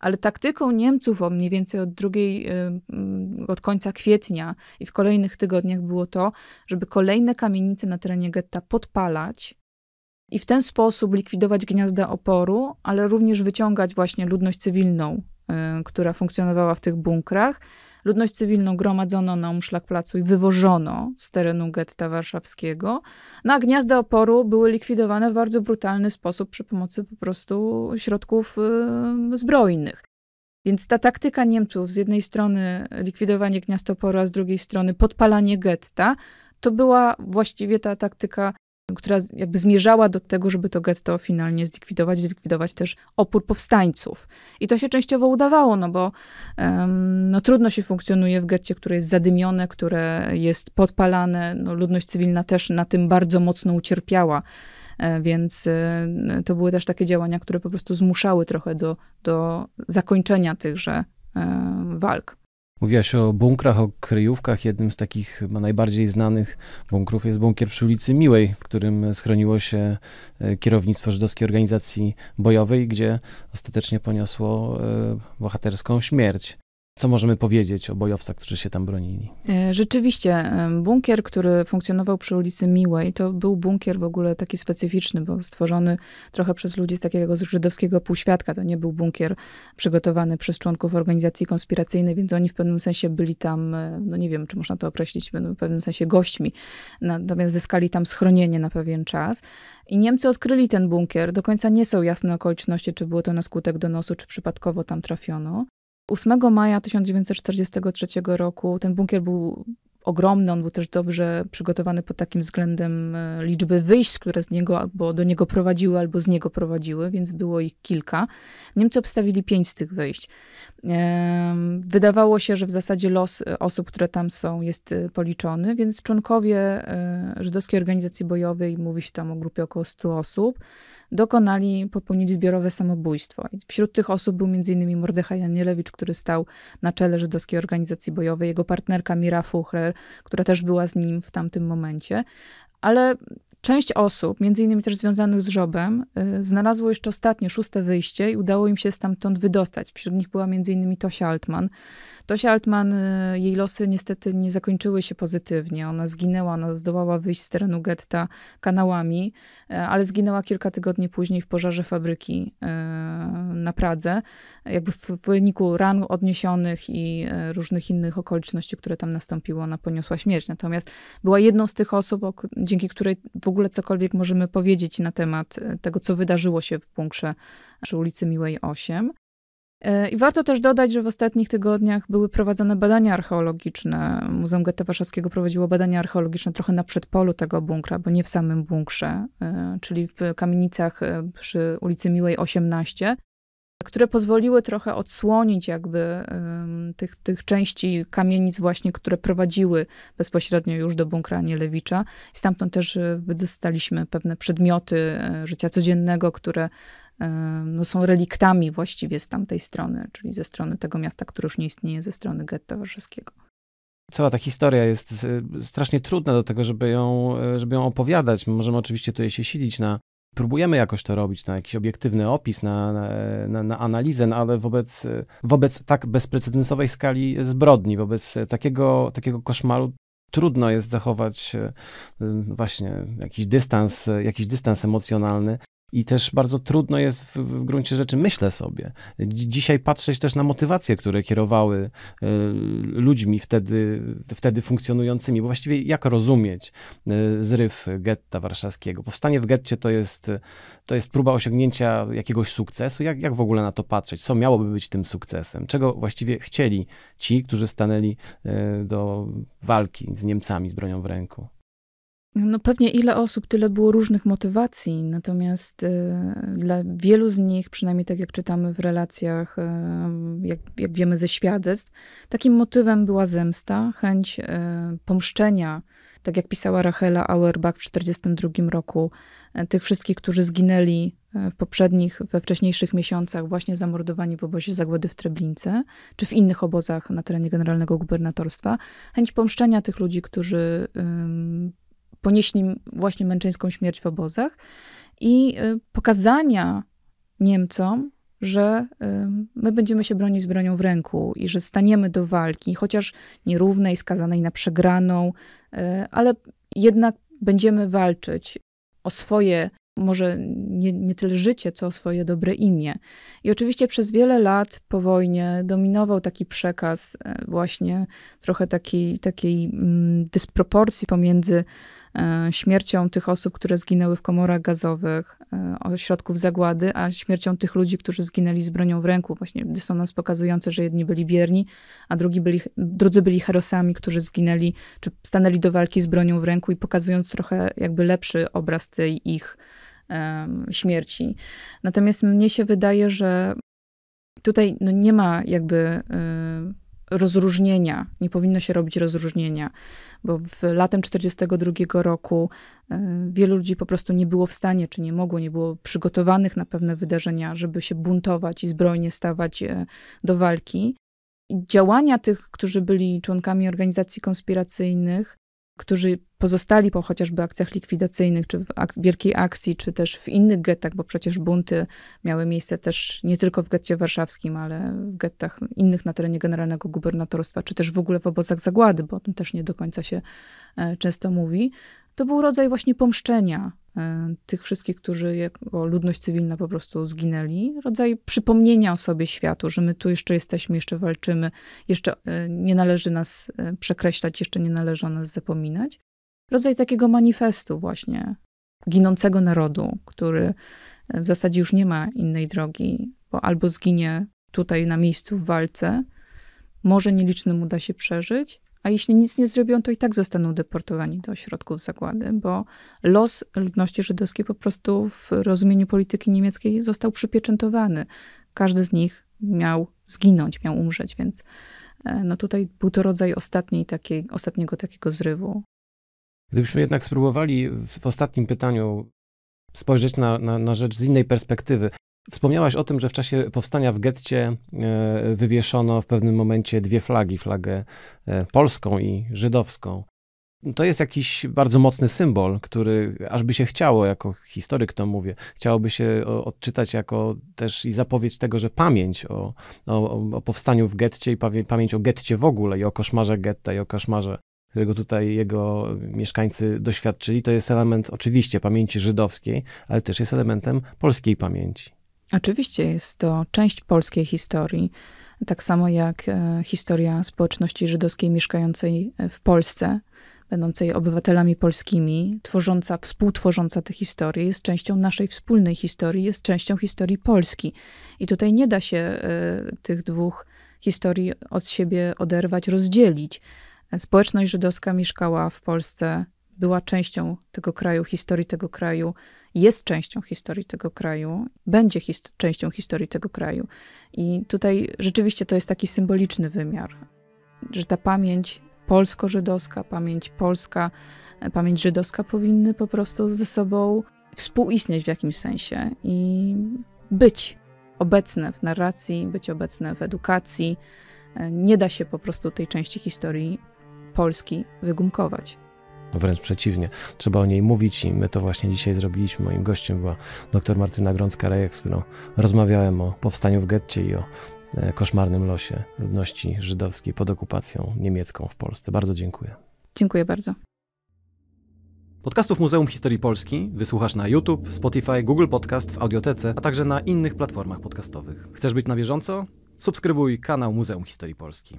Speaker 2: ale taktyką Niemców o mniej więcej od drugiej, y, mm, od końca kwietnia i w kolejnych tygodniach było to, żeby kolejne kamienice na terenie getta podpalać, i w ten sposób likwidować gniazda oporu, ale również wyciągać właśnie ludność cywilną, y, która funkcjonowała w tych bunkrach Ludność cywilną gromadzono na Umszlakplacu i wywożono z terenu getta warszawskiego. No a gniazda oporu były likwidowane w bardzo brutalny sposób przy pomocy po prostu środków y, zbrojnych. Więc ta taktyka Niemców, z jednej strony likwidowanie gniazd oporu, a z drugiej strony podpalanie getta, to była właściwie ta taktyka która jakby zmierzała do tego, żeby to getto finalnie zlikwidować, zlikwidować też opór powstańców. I to się częściowo udawało, no bo um, no, trudno się funkcjonuje w getcie, które jest zadymione, które jest podpalane. No, ludność cywilna też na tym bardzo mocno ucierpiała. E, więc e, to były też takie działania, które po prostu zmuszały trochę do, do zakończenia tychże e, walk.
Speaker 1: Mówiłaś o bunkrach, o kryjówkach. Jednym z takich najbardziej znanych bunkrów jest bunkier przy ulicy Miłej, w którym schroniło się e, kierownictwo żydowskiej organizacji bojowej, gdzie ostatecznie poniosło e, bohaterską śmierć. Co możemy powiedzieć o bojowcach, którzy się tam bronili?
Speaker 2: E, rzeczywiście, e, bunkier, który funkcjonował przy ulicy Miłej, to był bunkier w ogóle taki specyficzny, bo stworzony trochę przez ludzi z takiego żydowskiego półświadka. To nie był bunkier przygotowany przez członków organizacji konspiracyjnej, więc oni w pewnym sensie byli tam, e, no nie wiem, czy można to określić, w pewnym sensie gośćmi. Natomiast zyskali tam schronienie na pewien czas. I Niemcy odkryli ten bunkier. Do końca nie są jasne okoliczności, czy było to na skutek donosu, czy przypadkowo tam trafiono. 8 maja 1943 roku ten bunkier był ogromny, on był też dobrze przygotowany pod takim względem e, liczby wyjść, które z niego albo do niego prowadziły, albo z niego prowadziły, więc było ich kilka. Niemcy obstawili pięć z tych wyjść. Wydawało się, że w zasadzie los e, osób, które tam są, jest e, policzony, więc członkowie żydowskiej organizacji bojowej, mówi się tam o grupie około 100 osób, dokonali popełnić zbiorowe samobójstwo. Wśród tych osób był m.in. Mordechaj Janielewicz, który stał na czele żydowskiej organizacji bojowej, jego partnerka Mira Fuchrer, która też była z nim w tamtym momencie. Ale część osób, między innymi też związanych z Żobem, y, znalazło jeszcze ostatnie, szóste wyjście i udało im się stamtąd wydostać. Wśród nich była m.in. Tosia Altman, Tosia Altman, y, jej losy niestety nie zakończyły się pozytywnie. Ona zginęła, ona zdołała wyjść z terenu getta kanałami, y, ale zginęła kilka tygodni później w pożarze fabryki y, na Pradze. Jakby w wyniku ran odniesionych i różnych innych okoliczności, które tam nastąpiły. ona poniosła śmierć. Natomiast była jedną z tych osób, dzięki której w ogóle cokolwiek możemy powiedzieć na temat tego, co wydarzyło się w punkcie przy ulicy Miłej 8. E, I warto też dodać, że w ostatnich tygodniach były prowadzone badania archeologiczne. Muzeum Getta Warszawskiego prowadziło badania archeologiczne trochę na przedpolu tego bunkra, bo nie w samym bunkrze, e, czyli w kamienicach e, przy ulicy Miłej 18, które pozwoliły trochę odsłonić jakby tych, tych części kamienic właśnie, które prowadziły bezpośrednio już do bunkra Nielewicza. I stamtąd też wydostaliśmy pewne przedmioty życia codziennego, które E, no, są reliktami właściwie z tamtej strony, czyli ze strony tego miasta, które już nie istnieje, ze strony getta warszawskiego.
Speaker 1: Cała ta historia jest e, strasznie trudna do tego, żeby ją, e, żeby ją opowiadać. Możemy oczywiście tutaj się silić na, próbujemy jakoś to robić, na jakiś obiektywny opis, na, na, na, analizę, no ale wobec, wobec tak bezprecedensowej skali zbrodni, wobec takiego, takiego koszmaru trudno jest zachować właśnie jakiś dystans, jakiś dystans emocjonalny. I też bardzo trudno jest w, w gruncie rzeczy, myślę sobie, dzisiaj patrzeć też na motywacje, które kierowały y, ludźmi wtedy, wtedy funkcjonującymi, bo właściwie jak rozumieć y, zryw getta warszawskiego? Powstanie w getcie to jest, to jest próba osiągnięcia jakiegoś sukcesu. Jak, jak w ogóle na to patrzeć? Co miałoby być tym sukcesem? Czego właściwie chcieli ci, którzy stanęli y, do walki z Niemcami z bronią w ręku?
Speaker 2: No pewnie ile osób, tyle było różnych motywacji, natomiast y, dla wielu z nich, przynajmniej tak jak czytamy w relacjach, y, jak, jak, wiemy ze świadectw, takim motywem była zemsta, chęć y, pomszczenia, tak jak pisała Rachela Auerbach w 1942 roku, y, tych wszystkich, którzy zginęli y, w poprzednich, we wcześniejszych miesiącach, właśnie zamordowani w obozie zagłady w Treblince, czy w innych obozach na terenie Generalnego Gubernatorstwa, chęć pomszczenia tych ludzi, którzy ponieśli właśnie męczeńską śmierć w obozach i y, pokazania Niemcom, że y, my będziemy się bronić z bronią w ręku i że staniemy do walki, chociaż nierównej, skazanej na przegraną, y, ale jednak będziemy walczyć o swoje, może nie, nie tyle życie, co o swoje dobre imię. I oczywiście przez wiele lat po wojnie dominował taki przekaz, właśnie trochę takiej mm, dysproporcji pomiędzy E, śmiercią tych osób, które zginęły w komorach gazowych, e, ośrodków zagłady, a śmiercią tych ludzi, którzy zginęli z bronią w ręku. Właśnie dysonans pokazujący, że jedni byli bierni, a drugi byli, drudzy byli herosami, którzy zginęli, czy stanęli do walki z bronią w ręku i pokazując trochę jakby lepszy obraz tej ich um, śmierci. Natomiast mnie się wydaje, że tutaj no, nie ma jakby... Yy, rozróżnienia. Nie powinno się robić rozróżnienia, bo w latem 1942 roku e, wielu ludzi po prostu nie było w stanie, czy nie mogło, nie było przygotowanych na pewne wydarzenia, żeby się buntować i zbrojnie stawać e, do walki. działania tych, którzy byli członkami organizacji konspiracyjnych, którzy pozostali po chociażby akcjach likwidacyjnych, czy w ak wielkiej akcji, czy też w innych gettach, bo przecież bunty miały miejsce też nie tylko w getcie warszawskim, ale w gettach innych na terenie generalnego gubernatorstwa, czy też w ogóle w obozach zagłady, bo o tym też nie do końca się e, często mówi to był rodzaj właśnie pomszczenia e, tych wszystkich, którzy jako ludność cywilna po prostu zginęli, rodzaj przypomnienia o sobie światu, że my tu jeszcze jesteśmy, jeszcze walczymy, jeszcze e, nie należy nas e, przekreślać, jeszcze nie należy o nas zapominać. Rodzaj takiego manifestu właśnie ginącego narodu, który w zasadzie już nie ma innej drogi, bo albo zginie tutaj na miejscu w walce, może nielicznym uda się przeżyć, a jeśli nic nie zrobią, to i tak zostaną deportowani do ośrodków zagłady, bo los ludności żydowskiej po prostu w rozumieniu polityki niemieckiej został przypieczętowany. Każdy z nich miał zginąć, miał umrzeć, więc e, no tutaj był to rodzaj ostatniej takiej, ostatniego takiego zrywu.
Speaker 1: Gdybyśmy jednak spróbowali w ostatnim pytaniu spojrzeć na, na, na rzecz z innej perspektywy, Wspomniałaś o tym, że w czasie powstania w getcie e, wywieszono w pewnym momencie dwie flagi, flagę e, polską i żydowską. To jest jakiś bardzo mocny symbol, który aż by się chciało, jako historyk to mówię, chciałoby się odczytać jako też i zapowiedź tego, że pamięć o, o, o powstaniu w getcie i pamięć o getcie w ogóle i o koszmarze getta i o koszmarze, którego tutaj jego mieszkańcy doświadczyli, to jest element oczywiście pamięci żydowskiej, ale też jest elementem polskiej pamięci.
Speaker 2: Oczywiście jest to część polskiej historii, tak samo jak e, historia społeczności żydowskiej mieszkającej e, w Polsce, będącej obywatelami polskimi, tworząca, współtworząca tę historię, jest częścią naszej wspólnej historii, jest częścią historii Polski. I tutaj nie da się e, tych dwóch historii od siebie oderwać, rozdzielić. Społeczność żydowska mieszkała w Polsce, była częścią tego kraju, historii tego kraju jest częścią historii tego kraju, będzie his częścią historii tego kraju. I tutaj rzeczywiście to jest taki symboliczny wymiar, że ta pamięć polsko-żydowska, pamięć polska, pamięć żydowska powinny po prostu ze sobą współistnieć w jakimś sensie i być obecne w narracji, być obecne w edukacji. Nie da się po prostu tej części historii Polski wygumkować.
Speaker 1: No wręcz przeciwnie, trzeba o niej mówić i my to właśnie dzisiaj zrobiliśmy. Moim gościem była dr Martyna Grącka-Rejek, z którą rozmawiałem o powstaniu w getcie i o e, koszmarnym losie ludności żydowskiej pod okupacją niemiecką w Polsce. Bardzo dziękuję. Dziękuję bardzo. Podcastów Muzeum Historii Polski wysłuchasz na YouTube, Spotify, Google Podcast, w Audiotece, a także na innych platformach podcastowych. Chcesz być na bieżąco? Subskrybuj kanał Muzeum Historii Polski.